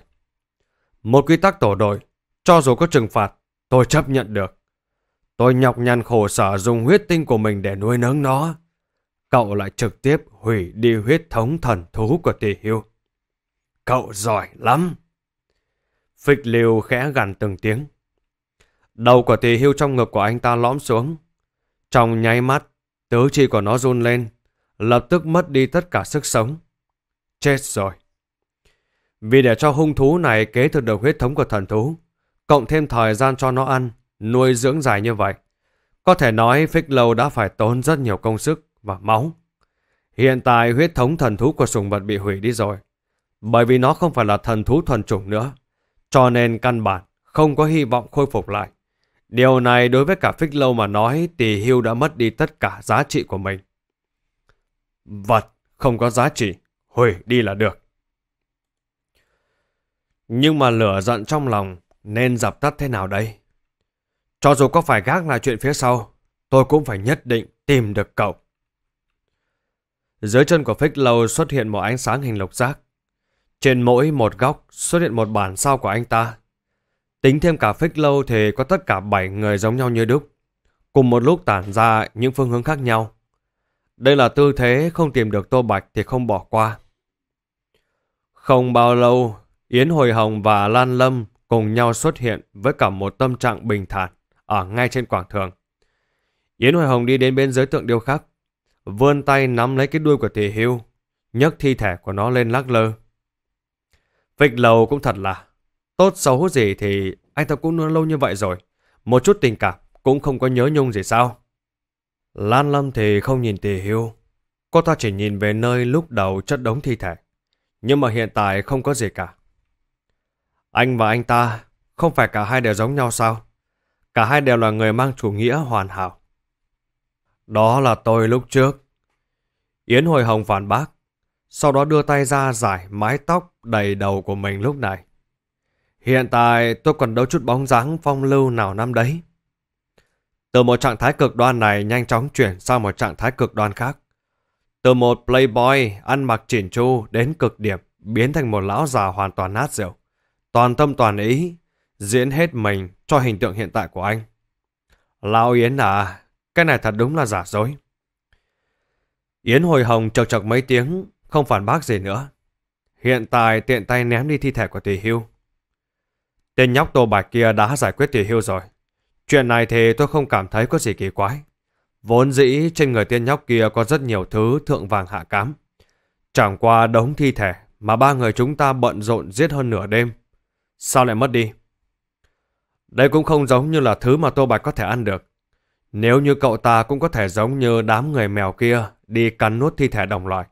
Một quy tắc tổ đội, cho dù có trừng phạt, tôi chấp nhận được. Tôi nhọc nhằn khổ sở dùng huyết tinh của mình để nuôi nấng nó. Cậu lại trực tiếp hủy đi huyết thống thần thú của tỷ hưu. Cậu giỏi lắm. Phịch liều khẽ gằn từng tiếng. Đầu của tỷ hưu trong ngực của anh ta lõm xuống. Trong nháy mắt, tứ chi của nó run lên, lập tức mất đi tất cả sức sống. Chết rồi. Vì để cho hung thú này kế thừa được huyết thống của thần thú, cộng thêm thời gian cho nó ăn, nuôi dưỡng dài như vậy, có thể nói Phích Lâu đã phải tốn rất nhiều công sức và máu. Hiện tại huyết thống thần thú của sùng vật bị hủy đi rồi, bởi vì nó không phải là thần thú thuần chủng nữa, cho nên căn bản không có hy vọng khôi phục lại. Điều này đối với cả Phích Lâu mà nói thì Hưu đã mất đi tất cả giá trị của mình. Vật không có giá trị, hủy đi là được. Nhưng mà lửa giận trong lòng nên dập tắt thế nào đây? Cho dù có phải gác lại chuyện phía sau, tôi cũng phải nhất định tìm được cậu. Dưới chân của phích lâu xuất hiện một ánh sáng hình lục giác. Trên mỗi một góc xuất hiện một bản sao của anh ta. Tính thêm cả phích lâu thì có tất cả 7 người giống nhau như đúc. Cùng một lúc tản ra những phương hướng khác nhau. Đây là tư thế không tìm được Tô Bạch thì không bỏ qua. Không bao lâu, Yến Hồi Hồng và Lan Lâm cùng nhau xuất hiện với cả một tâm trạng bình thản ở ngay trên quảng trường. Yến Hồi Hồng đi đến bên giới tượng điêu khắc, vươn tay nắm lấy cái đuôi của tỷ hưu, nhấc thi thể của nó lên lắc lơ. Vịnh lầu cũng thật là, tốt xấu gì thì anh ta cũng nuôi lâu như vậy rồi, một chút tình cảm cũng không có nhớ nhung gì sao. Lan Lâm thì không nhìn tỷ hưu, cô ta chỉ nhìn về nơi lúc đầu chất đống thi thể, nhưng mà hiện tại không có gì cả. Anh và anh ta, không phải cả hai đều giống nhau sao? Cả hai đều là người mang chủ nghĩa hoàn hảo. Đó là tôi lúc trước. Yến Hồi Hồng phản bác, sau đó đưa tay ra giải mái tóc đầy đầu của mình lúc này. Hiện tại tôi còn đâu chút bóng dáng phong lưu nào năm đấy. Từ một trạng thái cực đoan này nhanh chóng chuyển sang một trạng thái cực đoan khác. Từ một playboy ăn mặc chỉn chu đến cực điểm biến thành một lão già hoàn toàn nát rượu toàn tâm toàn ý, diễn hết mình cho hình tượng hiện tại của anh. Lão Yến à, cái này thật đúng là giả dối. Yến hồi hồng chọc chọc mấy tiếng, không phản bác gì nữa. Hiện tại tiện tay ném đi thi thể của tỷ hưu. Tên nhóc tô bạch kia đã giải quyết tỷ hưu rồi. Chuyện này thì tôi không cảm thấy có gì kỳ quái. Vốn dĩ trên người tiên nhóc kia có rất nhiều thứ thượng vàng hạ cám. Chẳng qua đống thi thể mà ba người chúng ta bận rộn giết hơn nửa đêm Sao lại mất đi? Đây cũng không giống như là thứ mà Tô Bạch có thể ăn được. Nếu như cậu ta cũng có thể giống như đám người mèo kia đi cắn nuốt thi thể đồng loại.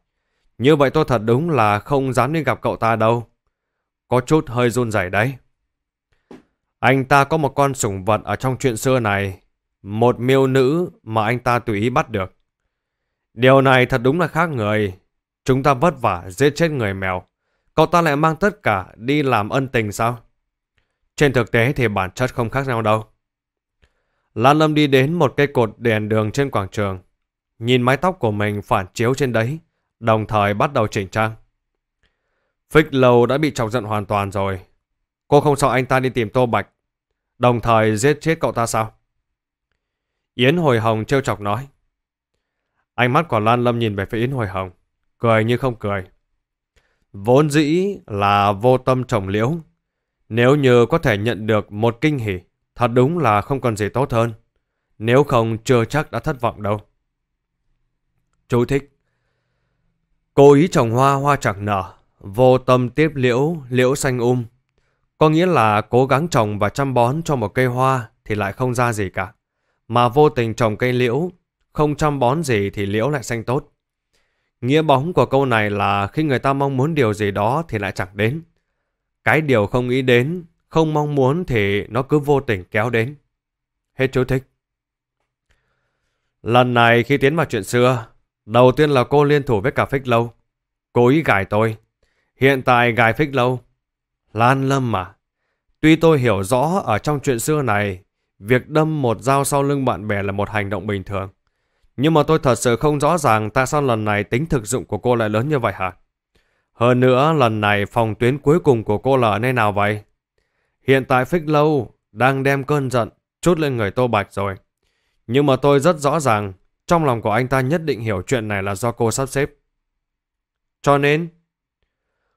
Như vậy tôi thật đúng là không dám đi gặp cậu ta đâu. Có chút hơi run rẩy đấy. Anh ta có một con sủng vật ở trong chuyện xưa này. Một miêu nữ mà anh ta tùy ý bắt được. Điều này thật đúng là khác người. Chúng ta vất vả giết chết người mèo. Cậu ta lại mang tất cả đi làm ân tình sao? Trên thực tế thì bản chất không khác nhau đâu. Lan Lâm đi đến một cây cột đèn đường trên quảng trường. Nhìn mái tóc của mình phản chiếu trên đấy, đồng thời bắt đầu chỉnh trang. Phích Lâu đã bị chọc giận hoàn toàn rồi. Cô không sợ anh ta đi tìm Tô Bạch, đồng thời giết chết cậu ta sao? Yến Hồi Hồng trêu chọc nói. Ánh mắt của Lan Lâm nhìn về phía Yến Hồi Hồng, cười như không cười vốn dĩ là vô tâm trồng liễu. Nếu như có thể nhận được một kinh hỉ, thật đúng là không còn gì tốt hơn. Nếu không chưa chắc đã thất vọng đâu. Chú thích Cố ý trồng hoa hoa chẳng nở, vô tâm tiếp liễu, liễu xanh um. Có nghĩa là cố gắng trồng và chăm bón cho một cây hoa thì lại không ra gì cả. Mà vô tình trồng cây liễu, không chăm bón gì thì liễu lại xanh tốt. Nghĩa bóng của câu này là khi người ta mong muốn điều gì đó thì lại chẳng đến. Cái điều không nghĩ đến, không mong muốn thì nó cứ vô tình kéo đến. Hết chú thích. Lần này khi tiến vào chuyện xưa, đầu tiên là cô liên thủ với cả phích lâu. Cố ý gài tôi. Hiện tại gài phích lâu. Lan lâm mà. Tuy tôi hiểu rõ ở trong chuyện xưa này, việc đâm một dao sau lưng bạn bè là một hành động bình thường. Nhưng mà tôi thật sự không rõ ràng tại sao lần này tính thực dụng của cô lại lớn như vậy hả? Hơn nữa, lần này phòng tuyến cuối cùng của cô là ở nơi nào vậy? Hiện tại Phích Lâu đang đem cơn giận chút lên người Tô Bạch rồi. Nhưng mà tôi rất rõ ràng, trong lòng của anh ta nhất định hiểu chuyện này là do cô sắp xếp. Cho nên,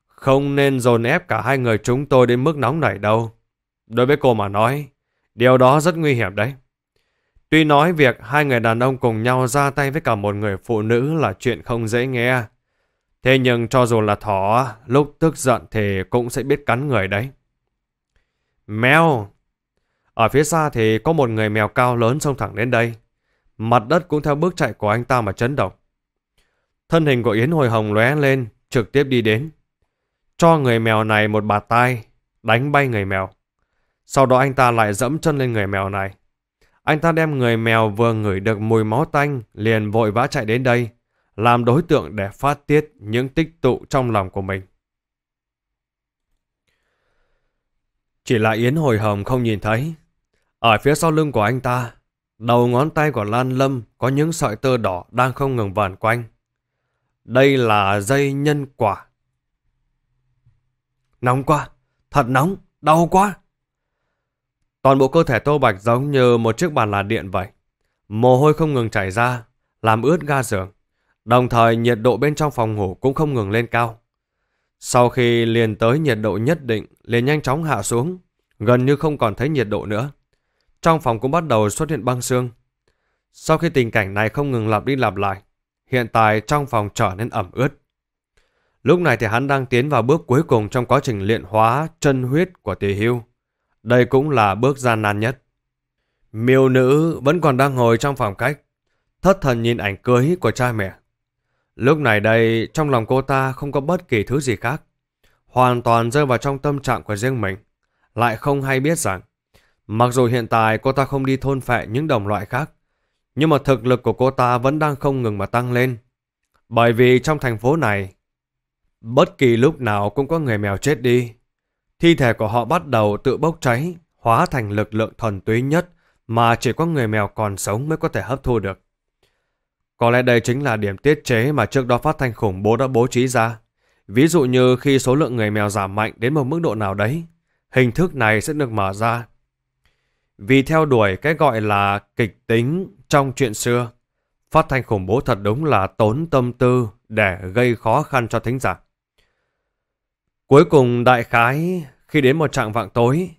không nên dồn ép cả hai người chúng tôi đến mức nóng này đâu. Đối với cô mà nói, điều đó rất nguy hiểm đấy. Tuy nói việc hai người đàn ông cùng nhau ra tay với cả một người phụ nữ là chuyện không dễ nghe. Thế nhưng cho dù là thỏ, lúc tức giận thì cũng sẽ biết cắn người đấy. Mèo! Ở phía xa thì có một người mèo cao lớn xông thẳng đến đây. Mặt đất cũng theo bước chạy của anh ta mà chấn động. Thân hình của Yến Hồi Hồng lóe lên, trực tiếp đi đến. Cho người mèo này một bạt tay đánh bay người mèo. Sau đó anh ta lại dẫm chân lên người mèo này. Anh ta đem người mèo vừa ngửi được mùi máu tanh liền vội vã chạy đến đây, làm đối tượng để phát tiết những tích tụ trong lòng của mình. Chỉ là Yến hồi hồng không nhìn thấy. Ở phía sau lưng của anh ta, đầu ngón tay của Lan Lâm có những sợi tơ đỏ đang không ngừng vàn quanh. Đây là dây nhân quả. Nóng quá, thật nóng, đau quá. Toàn bộ cơ thể Tô Bạch giống như một chiếc bàn là điện vậy. Mồ hôi không ngừng chảy ra, làm ướt ga giường. Đồng thời nhiệt độ bên trong phòng ngủ cũng không ngừng lên cao. Sau khi liền tới nhiệt độ nhất định, liền nhanh chóng hạ xuống, gần như không còn thấy nhiệt độ nữa. Trong phòng cũng bắt đầu xuất hiện băng xương. Sau khi tình cảnh này không ngừng lặp đi lặp lại, hiện tại trong phòng trở nên ẩm ướt. Lúc này thì hắn đang tiến vào bước cuối cùng trong quá trình luyện hóa chân huyết của tỷ hưu. Đây cũng là bước gian nan nhất. Miêu nữ vẫn còn đang ngồi trong phòng cách, thất thần nhìn ảnh cưới của cha mẹ. Lúc này đây, trong lòng cô ta không có bất kỳ thứ gì khác, hoàn toàn rơi vào trong tâm trạng của riêng mình, lại không hay biết rằng, mặc dù hiện tại cô ta không đi thôn phệ những đồng loại khác, nhưng mà thực lực của cô ta vẫn đang không ngừng mà tăng lên. Bởi vì trong thành phố này, bất kỳ lúc nào cũng có người mèo chết đi. Thi thể của họ bắt đầu tự bốc cháy, hóa thành lực lượng thuần túy nhất mà chỉ có người mèo còn sống mới có thể hấp thu được. Có lẽ đây chính là điểm tiết chế mà trước đó phát thanh khủng bố đã bố trí ra. Ví dụ như khi số lượng người mèo giảm mạnh đến một mức độ nào đấy, hình thức này sẽ được mở ra. Vì theo đuổi cái gọi là kịch tính trong chuyện xưa, phát thanh khủng bố thật đúng là tốn tâm tư để gây khó khăn cho thính giả. Cuối cùng đại khái khi đến một trạng vạng tối,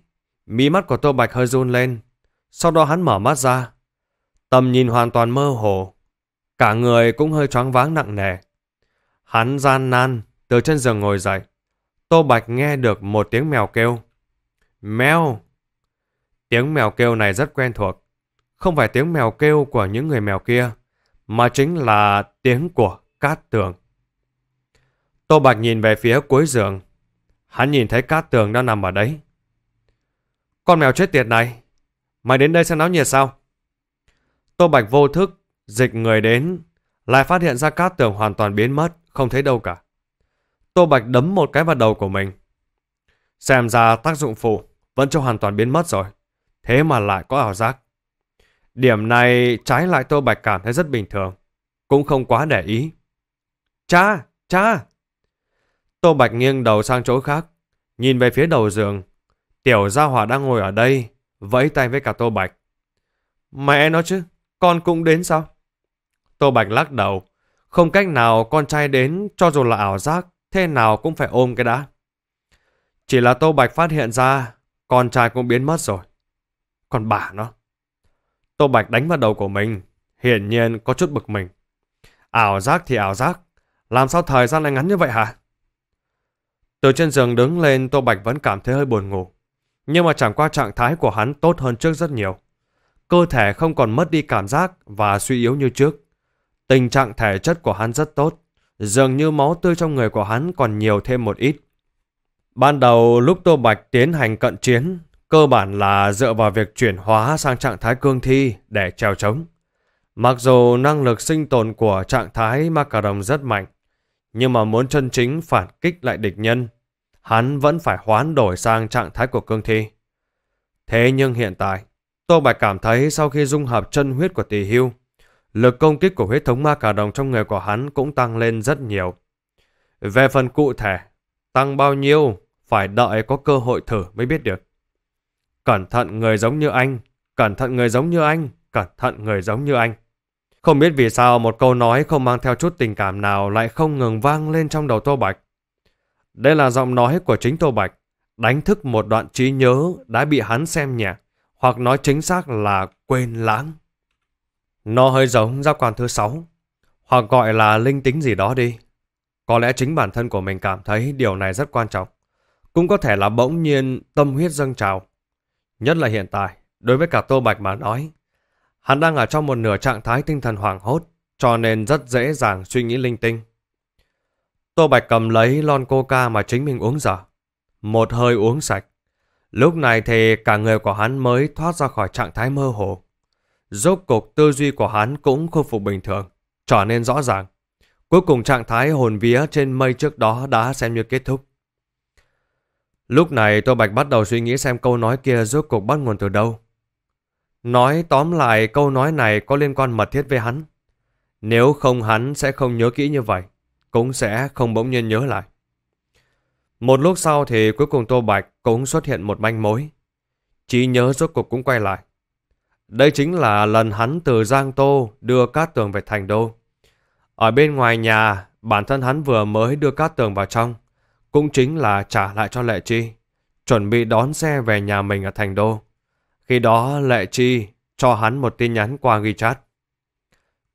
mí mắt của Tô Bạch hơi run lên, sau đó hắn mở mắt ra. Tầm nhìn hoàn toàn mơ hồ, cả người cũng hơi choáng váng nặng nề. Hắn gian nan, từ trên giường ngồi dậy. Tô Bạch nghe được một tiếng mèo kêu. Mèo! Tiếng mèo kêu này rất quen thuộc. Không phải tiếng mèo kêu của những người mèo kia, mà chính là tiếng của cát tường. Tô Bạch nhìn về phía cuối giường, Hắn nhìn thấy cát tường đang nằm ở đấy. Con mèo chết tiệt này, mày đến đây xem náo nhiệt sao? Tô Bạch vô thức, dịch người đến, lại phát hiện ra cát tường hoàn toàn biến mất, không thấy đâu cả. Tô Bạch đấm một cái vào đầu của mình. Xem ra tác dụng phụ vẫn chưa hoàn toàn biến mất rồi. Thế mà lại có ảo giác. Điểm này trái lại Tô Bạch cảm thấy rất bình thường. Cũng không quá để ý. Cha! Cha! Tô Bạch nghiêng đầu sang chỗ khác, nhìn về phía đầu giường. Tiểu Gia Hỏa đang ngồi ở đây, vẫy tay với cả Tô Bạch. Mẹ nó chứ, con cũng đến sao? Tô Bạch lắc đầu, không cách nào con trai đến cho dù là ảo giác, thế nào cũng phải ôm cái đã. Chỉ là Tô Bạch phát hiện ra, con trai cũng biến mất rồi. Còn bà nó. Tô Bạch đánh vào đầu của mình, hiển nhiên có chút bực mình. Ảo giác thì ảo giác, làm sao thời gian lại ngắn như vậy hả? Từ trên giường đứng lên Tô Bạch vẫn cảm thấy hơi buồn ngủ. Nhưng mà chẳng qua trạng thái của hắn tốt hơn trước rất nhiều. Cơ thể không còn mất đi cảm giác và suy yếu như trước. Tình trạng thể chất của hắn rất tốt. Dường như máu tươi trong người của hắn còn nhiều thêm một ít. Ban đầu lúc Tô Bạch tiến hành cận chiến, cơ bản là dựa vào việc chuyển hóa sang trạng thái cương thi để trèo trống. Mặc dù năng lực sinh tồn của trạng thái Macaron rất mạnh, nhưng mà muốn chân chính phản kích lại địch nhân hắn vẫn phải hoán đổi sang trạng thái của cương thi. Thế nhưng hiện tại, Tô Bạch cảm thấy sau khi dung hợp chân huyết của tỷ hưu, lực công kích của huyết thống ma cả đồng trong người của hắn cũng tăng lên rất nhiều. Về phần cụ thể, tăng bao nhiêu phải đợi có cơ hội thử mới biết được. Cẩn thận người giống như anh, cẩn thận người giống như anh, cẩn thận người giống như anh. Không biết vì sao một câu nói không mang theo chút tình cảm nào lại không ngừng vang lên trong đầu Tô Bạch. Đây là giọng nói của chính Tô Bạch, đánh thức một đoạn trí nhớ đã bị hắn xem nhẹ, hoặc nói chính xác là quên lãng. Nó hơi giống giác quan thứ sáu, hoặc gọi là linh tính gì đó đi. Có lẽ chính bản thân của mình cảm thấy điều này rất quan trọng. Cũng có thể là bỗng nhiên tâm huyết dâng trào. Nhất là hiện tại, đối với cả Tô Bạch mà nói, hắn đang ở trong một nửa trạng thái tinh thần hoảng hốt, cho nên rất dễ dàng suy nghĩ linh tinh. Tô Bạch cầm lấy lon coca mà chính mình uống giờ. Một hơi uống sạch. Lúc này thì cả người của hắn mới thoát ra khỏi trạng thái mơ hồ. Rốt cục tư duy của hắn cũng khôi phục bình thường, trở nên rõ ràng. Cuối cùng trạng thái hồn vía trên mây trước đó đã xem như kết thúc. Lúc này Tô Bạch bắt đầu suy nghĩ xem câu nói kia rốt cục bắt nguồn từ đâu. Nói tóm lại câu nói này có liên quan mật thiết với hắn. Nếu không hắn sẽ không nhớ kỹ như vậy cũng sẽ không bỗng nhiên nhớ lại. Một lúc sau thì cuối cùng Tô Bạch cũng xuất hiện một manh mối. trí nhớ rốt cuộc cũng quay lại. Đây chính là lần hắn từ Giang Tô đưa Cát Tường về Thành Đô. Ở bên ngoài nhà, bản thân hắn vừa mới đưa Cát Tường vào trong. Cũng chính là trả lại cho Lệ Chi. Chuẩn bị đón xe về nhà mình ở Thành Đô. Khi đó Lệ Chi cho hắn một tin nhắn qua ghi chat.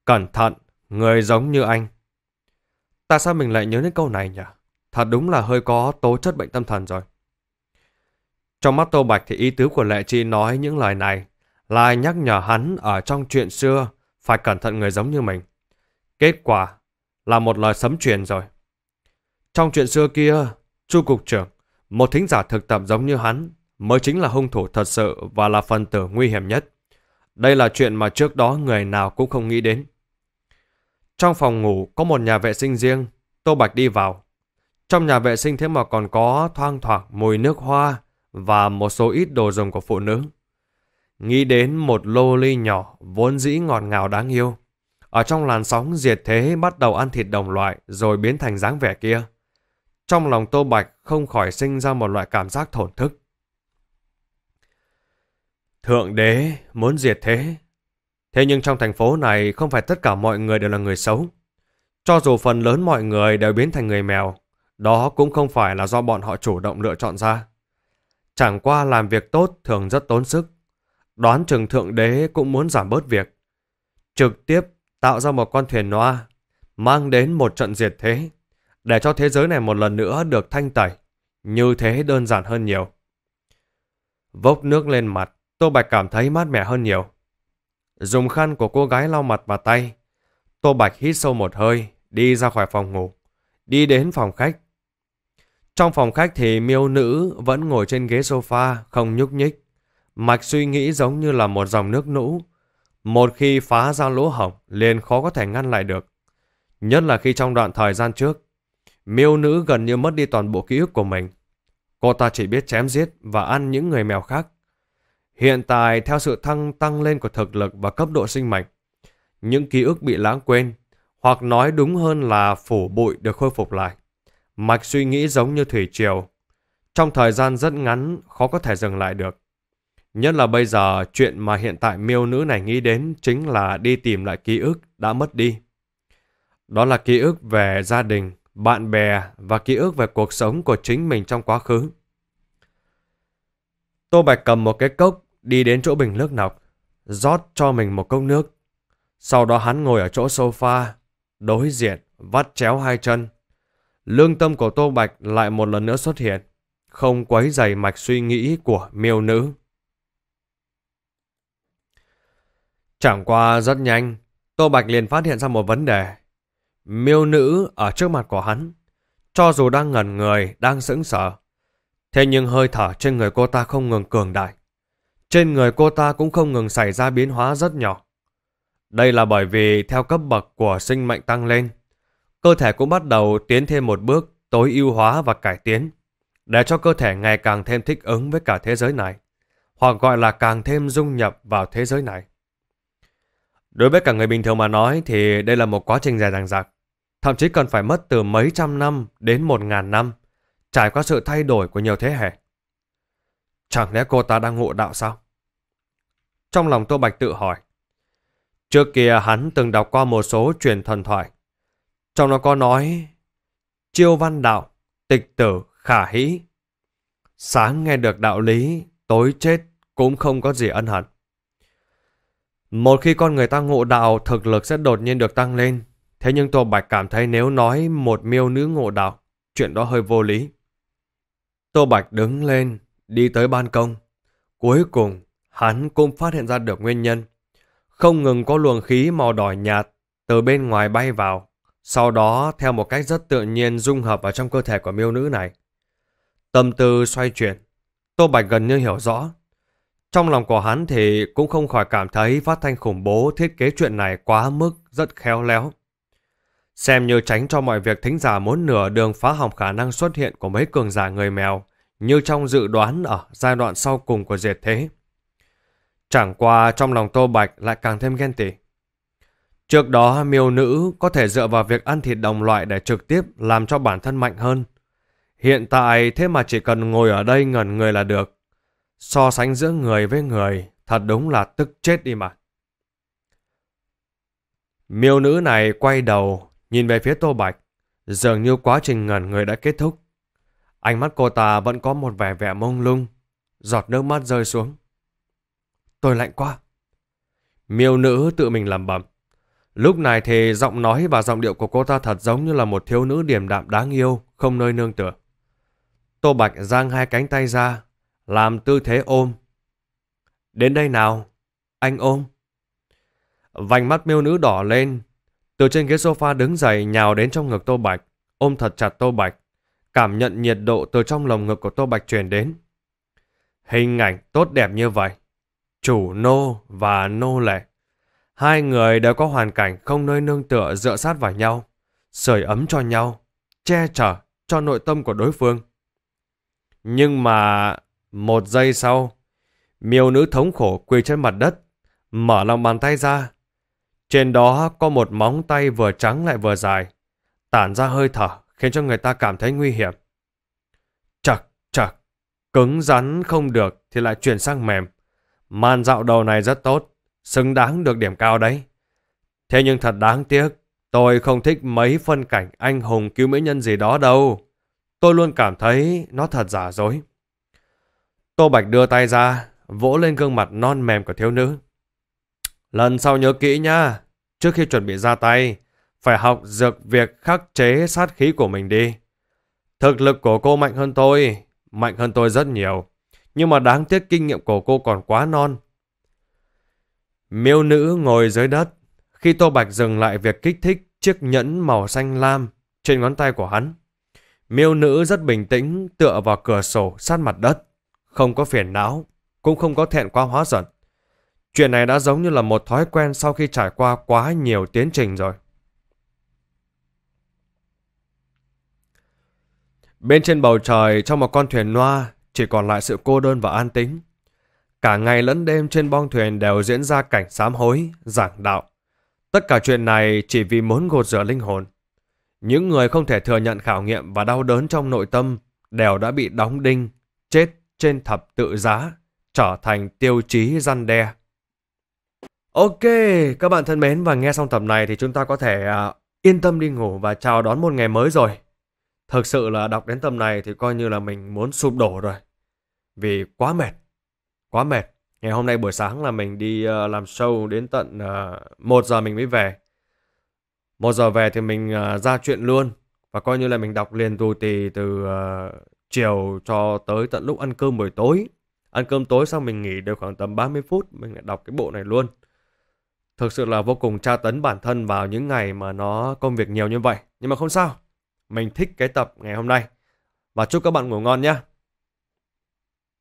Cẩn thận, người giống như anh. Tại sao mình lại nhớ đến câu này nhỉ? Thật đúng là hơi có tố chất bệnh tâm thần rồi. Trong mắt Tô Bạch thì ý tứ của Lệ Chi nói những lời này là nhắc nhở hắn ở trong chuyện xưa phải cẩn thận người giống như mình. Kết quả là một lời sấm truyền rồi. Trong chuyện xưa kia, Chu Cục trưởng, một thính giả thực tập giống như hắn mới chính là hung thủ thật sự và là phần tử nguy hiểm nhất. Đây là chuyện mà trước đó người nào cũng không nghĩ đến. Trong phòng ngủ có một nhà vệ sinh riêng, Tô Bạch đi vào. Trong nhà vệ sinh thế mà còn có thoang thoảng mùi nước hoa và một số ít đồ dùng của phụ nữ. Nghĩ đến một lô ly nhỏ vốn dĩ ngọt ngào đáng yêu. Ở trong làn sóng diệt thế bắt đầu ăn thịt đồng loại rồi biến thành dáng vẻ kia. Trong lòng Tô Bạch không khỏi sinh ra một loại cảm giác thổn thức. Thượng đế muốn diệt thế Thế nhưng trong thành phố này không phải tất cả mọi người đều là người xấu. Cho dù phần lớn mọi người đều biến thành người mèo, đó cũng không phải là do bọn họ chủ động lựa chọn ra. Chẳng qua làm việc tốt thường rất tốn sức. Đoán chừng thượng đế cũng muốn giảm bớt việc. Trực tiếp tạo ra một con thuyền noa, mang đến một trận diệt thế, để cho thế giới này một lần nữa được thanh tẩy. Như thế đơn giản hơn nhiều. Vốc nước lên mặt, Tô Bạch cảm thấy mát mẻ hơn nhiều dùng khăn của cô gái lau mặt và tay. Tô Bạch hít sâu một hơi, đi ra khỏi phòng ngủ, đi đến phòng khách. Trong phòng khách thì miêu nữ vẫn ngồi trên ghế sofa, không nhúc nhích. Mạch suy nghĩ giống như là một dòng nước nũ. Một khi phá ra lỗ hỏng, liền khó có thể ngăn lại được. Nhất là khi trong đoạn thời gian trước, miêu nữ gần như mất đi toàn bộ ký ức của mình. Cô ta chỉ biết chém giết và ăn những người mèo khác. Hiện tại, theo sự thăng tăng lên của thực lực và cấp độ sinh mệnh, những ký ức bị lãng quên, hoặc nói đúng hơn là phủ bụi được khôi phục lại. Mạch suy nghĩ giống như thủy triều. Trong thời gian rất ngắn, khó có thể dừng lại được. Nhất là bây giờ, chuyện mà hiện tại miêu nữ này nghĩ đến chính là đi tìm lại ký ức đã mất đi. Đó là ký ức về gia đình, bạn bè và ký ức về cuộc sống của chính mình trong quá khứ. Tô Bạch cầm một cái cốc đi đến chỗ bình nước nọc, rót cho mình một cốc nước. Sau đó hắn ngồi ở chỗ sofa, đối diện, vắt chéo hai chân. Lương tâm của Tô Bạch lại một lần nữa xuất hiện, không quấy dày mạch suy nghĩ của miêu nữ. Chẳng qua rất nhanh, Tô Bạch liền phát hiện ra một vấn đề. Miêu nữ ở trước mặt của hắn, cho dù đang ngẩn người, đang sững sờ, thế nhưng hơi thở trên người cô ta không ngừng cường đại. Trên người cô ta cũng không ngừng xảy ra biến hóa rất nhỏ. Đây là bởi vì theo cấp bậc của sinh mệnh tăng lên, cơ thể cũng bắt đầu tiến thêm một bước tối ưu hóa và cải tiến, để cho cơ thể ngày càng thêm thích ứng với cả thế giới này, hoặc gọi là càng thêm dung nhập vào thế giới này. Đối với cả người bình thường mà nói thì đây là một quá trình dài dằng dặc, thậm chí cần phải mất từ mấy trăm năm đến một ngàn năm, trải qua sự thay đổi của nhiều thế hệ. Chẳng lẽ cô ta đang ngộ đạo sao? Trong lòng Tô Bạch tự hỏi. Trước kia hắn từng đọc qua một số truyền thần thoại. Trong nó có nói chiêu văn đạo, tịch tử, khả hĩ. Sáng nghe được đạo lý, tối chết cũng không có gì ân hận. Một khi con người ta ngộ đạo, thực lực sẽ đột nhiên được tăng lên. Thế nhưng Tô Bạch cảm thấy nếu nói một miêu nữ ngộ đạo, chuyện đó hơi vô lý. Tô Bạch đứng lên, Đi tới ban công, cuối cùng hắn cũng phát hiện ra được nguyên nhân. Không ngừng có luồng khí màu đỏ nhạt từ bên ngoài bay vào, sau đó theo một cách rất tự nhiên dung hợp vào trong cơ thể của miêu nữ này. Tâm tư xoay chuyển, Tô Bạch gần như hiểu rõ. Trong lòng của hắn thì cũng không khỏi cảm thấy phát thanh khủng bố thiết kế chuyện này quá mức rất khéo léo. Xem như tránh cho mọi việc thính giả muốn nửa đường phá hỏng khả năng xuất hiện của mấy cường giả người mèo như trong dự đoán ở giai đoạn sau cùng của diệt thế. Chẳng qua trong lòng Tô Bạch lại càng thêm ghen tị. Trước đó miêu nữ có thể dựa vào việc ăn thịt đồng loại để trực tiếp làm cho bản thân mạnh hơn. Hiện tại thế mà chỉ cần ngồi ở đây ngẩn người là được. So sánh giữa người với người thật đúng là tức chết đi mà. Miêu nữ này quay đầu nhìn về phía Tô Bạch. Dường như quá trình ngẩn người đã kết thúc. Ánh mắt cô ta vẫn có một vẻ vẻ mông lung, giọt nước mắt rơi xuống. Tôi lạnh quá. Miêu nữ tự mình lẩm bẩm. Lúc này thì giọng nói và giọng điệu của cô ta thật giống như là một thiếu nữ điềm đạm đáng yêu, không nơi nương tựa. Tô Bạch giang hai cánh tay ra, làm tư thế ôm. Đến đây nào, anh ôm. Vành mắt miêu nữ đỏ lên, từ trên ghế sofa đứng dậy nhào đến trong ngực Tô Bạch, ôm thật chặt Tô Bạch, cảm nhận nhiệt độ từ trong lồng ngực của Tô Bạch truyền đến. Hình ảnh tốt đẹp như vậy, chủ nô và nô lệ. Hai người đều có hoàn cảnh không nơi nương tựa dựa sát vào nhau, sưởi ấm cho nhau, che chở cho nội tâm của đối phương. Nhưng mà một giây sau, miêu nữ thống khổ quỳ trên mặt đất, mở lòng bàn tay ra. Trên đó có một móng tay vừa trắng lại vừa dài, tản ra hơi thở khiến cho người ta cảm thấy nguy hiểm. Chật, chật, cứng rắn không được thì lại chuyển sang mềm. Man dạo đầu này rất tốt, xứng đáng được điểm cao đấy. Thế nhưng thật đáng tiếc, tôi không thích mấy phân cảnh anh hùng cứu mỹ nhân gì đó đâu. Tôi luôn cảm thấy nó thật giả dối. Tô Bạch đưa tay ra, vỗ lên gương mặt non mềm của thiếu nữ. Lần sau nhớ kỹ nha, trước khi chuẩn bị ra tay, phải học dược việc khắc chế sát khí của mình đi. Thực lực của cô mạnh hơn tôi, mạnh hơn tôi rất nhiều. Nhưng mà đáng tiếc kinh nghiệm của cô còn quá non. Miêu nữ ngồi dưới đất. Khi Tô Bạch dừng lại việc kích thích chiếc nhẫn màu xanh lam trên ngón tay của hắn. Miêu nữ rất bình tĩnh tựa vào cửa sổ sát mặt đất. Không có phiền não, cũng không có thẹn quá hóa giận. Chuyện này đã giống như là một thói quen sau khi trải qua quá nhiều tiến trình rồi. Bên trên bầu trời trong một con thuyền noa chỉ còn lại sự cô đơn và an tính. Cả ngày lẫn đêm trên bong thuyền đều diễn ra cảnh sám hối, giảng đạo. Tất cả chuyện này chỉ vì muốn gột rửa linh hồn. Những người không thể thừa nhận khảo nghiệm và đau đớn trong nội tâm đều đã bị đóng đinh, chết trên thập tự giá, trở thành tiêu chí răn đe. Ok, các bạn thân mến và nghe xong tập này thì chúng ta có thể uh, yên tâm đi ngủ và chào đón một ngày mới rồi. Thực sự là đọc đến tầm này thì coi như là mình muốn sụp đổ rồi. Vì quá mệt. Quá mệt. Ngày hôm nay buổi sáng là mình đi uh, làm show đến tận uh, ờ, 1 giờ mình mới về. 1 giờ về thì mình uh, ra chuyện luôn. Và coi như là mình đọc liền tù tì từ uh, chiều cho tới tận lúc ăn cơm buổi tối. Ăn cơm tối xong mình nghỉ được khoảng tầm 30 phút. Mình lại đọc cái bộ này luôn. Thực sự là vô cùng tra tấn bản thân vào những ngày mà nó công việc nhiều như vậy. Nhưng mà không sao. Mình thích cái tập ngày hôm nay. Và chúc các bạn ngủ ngon nhé.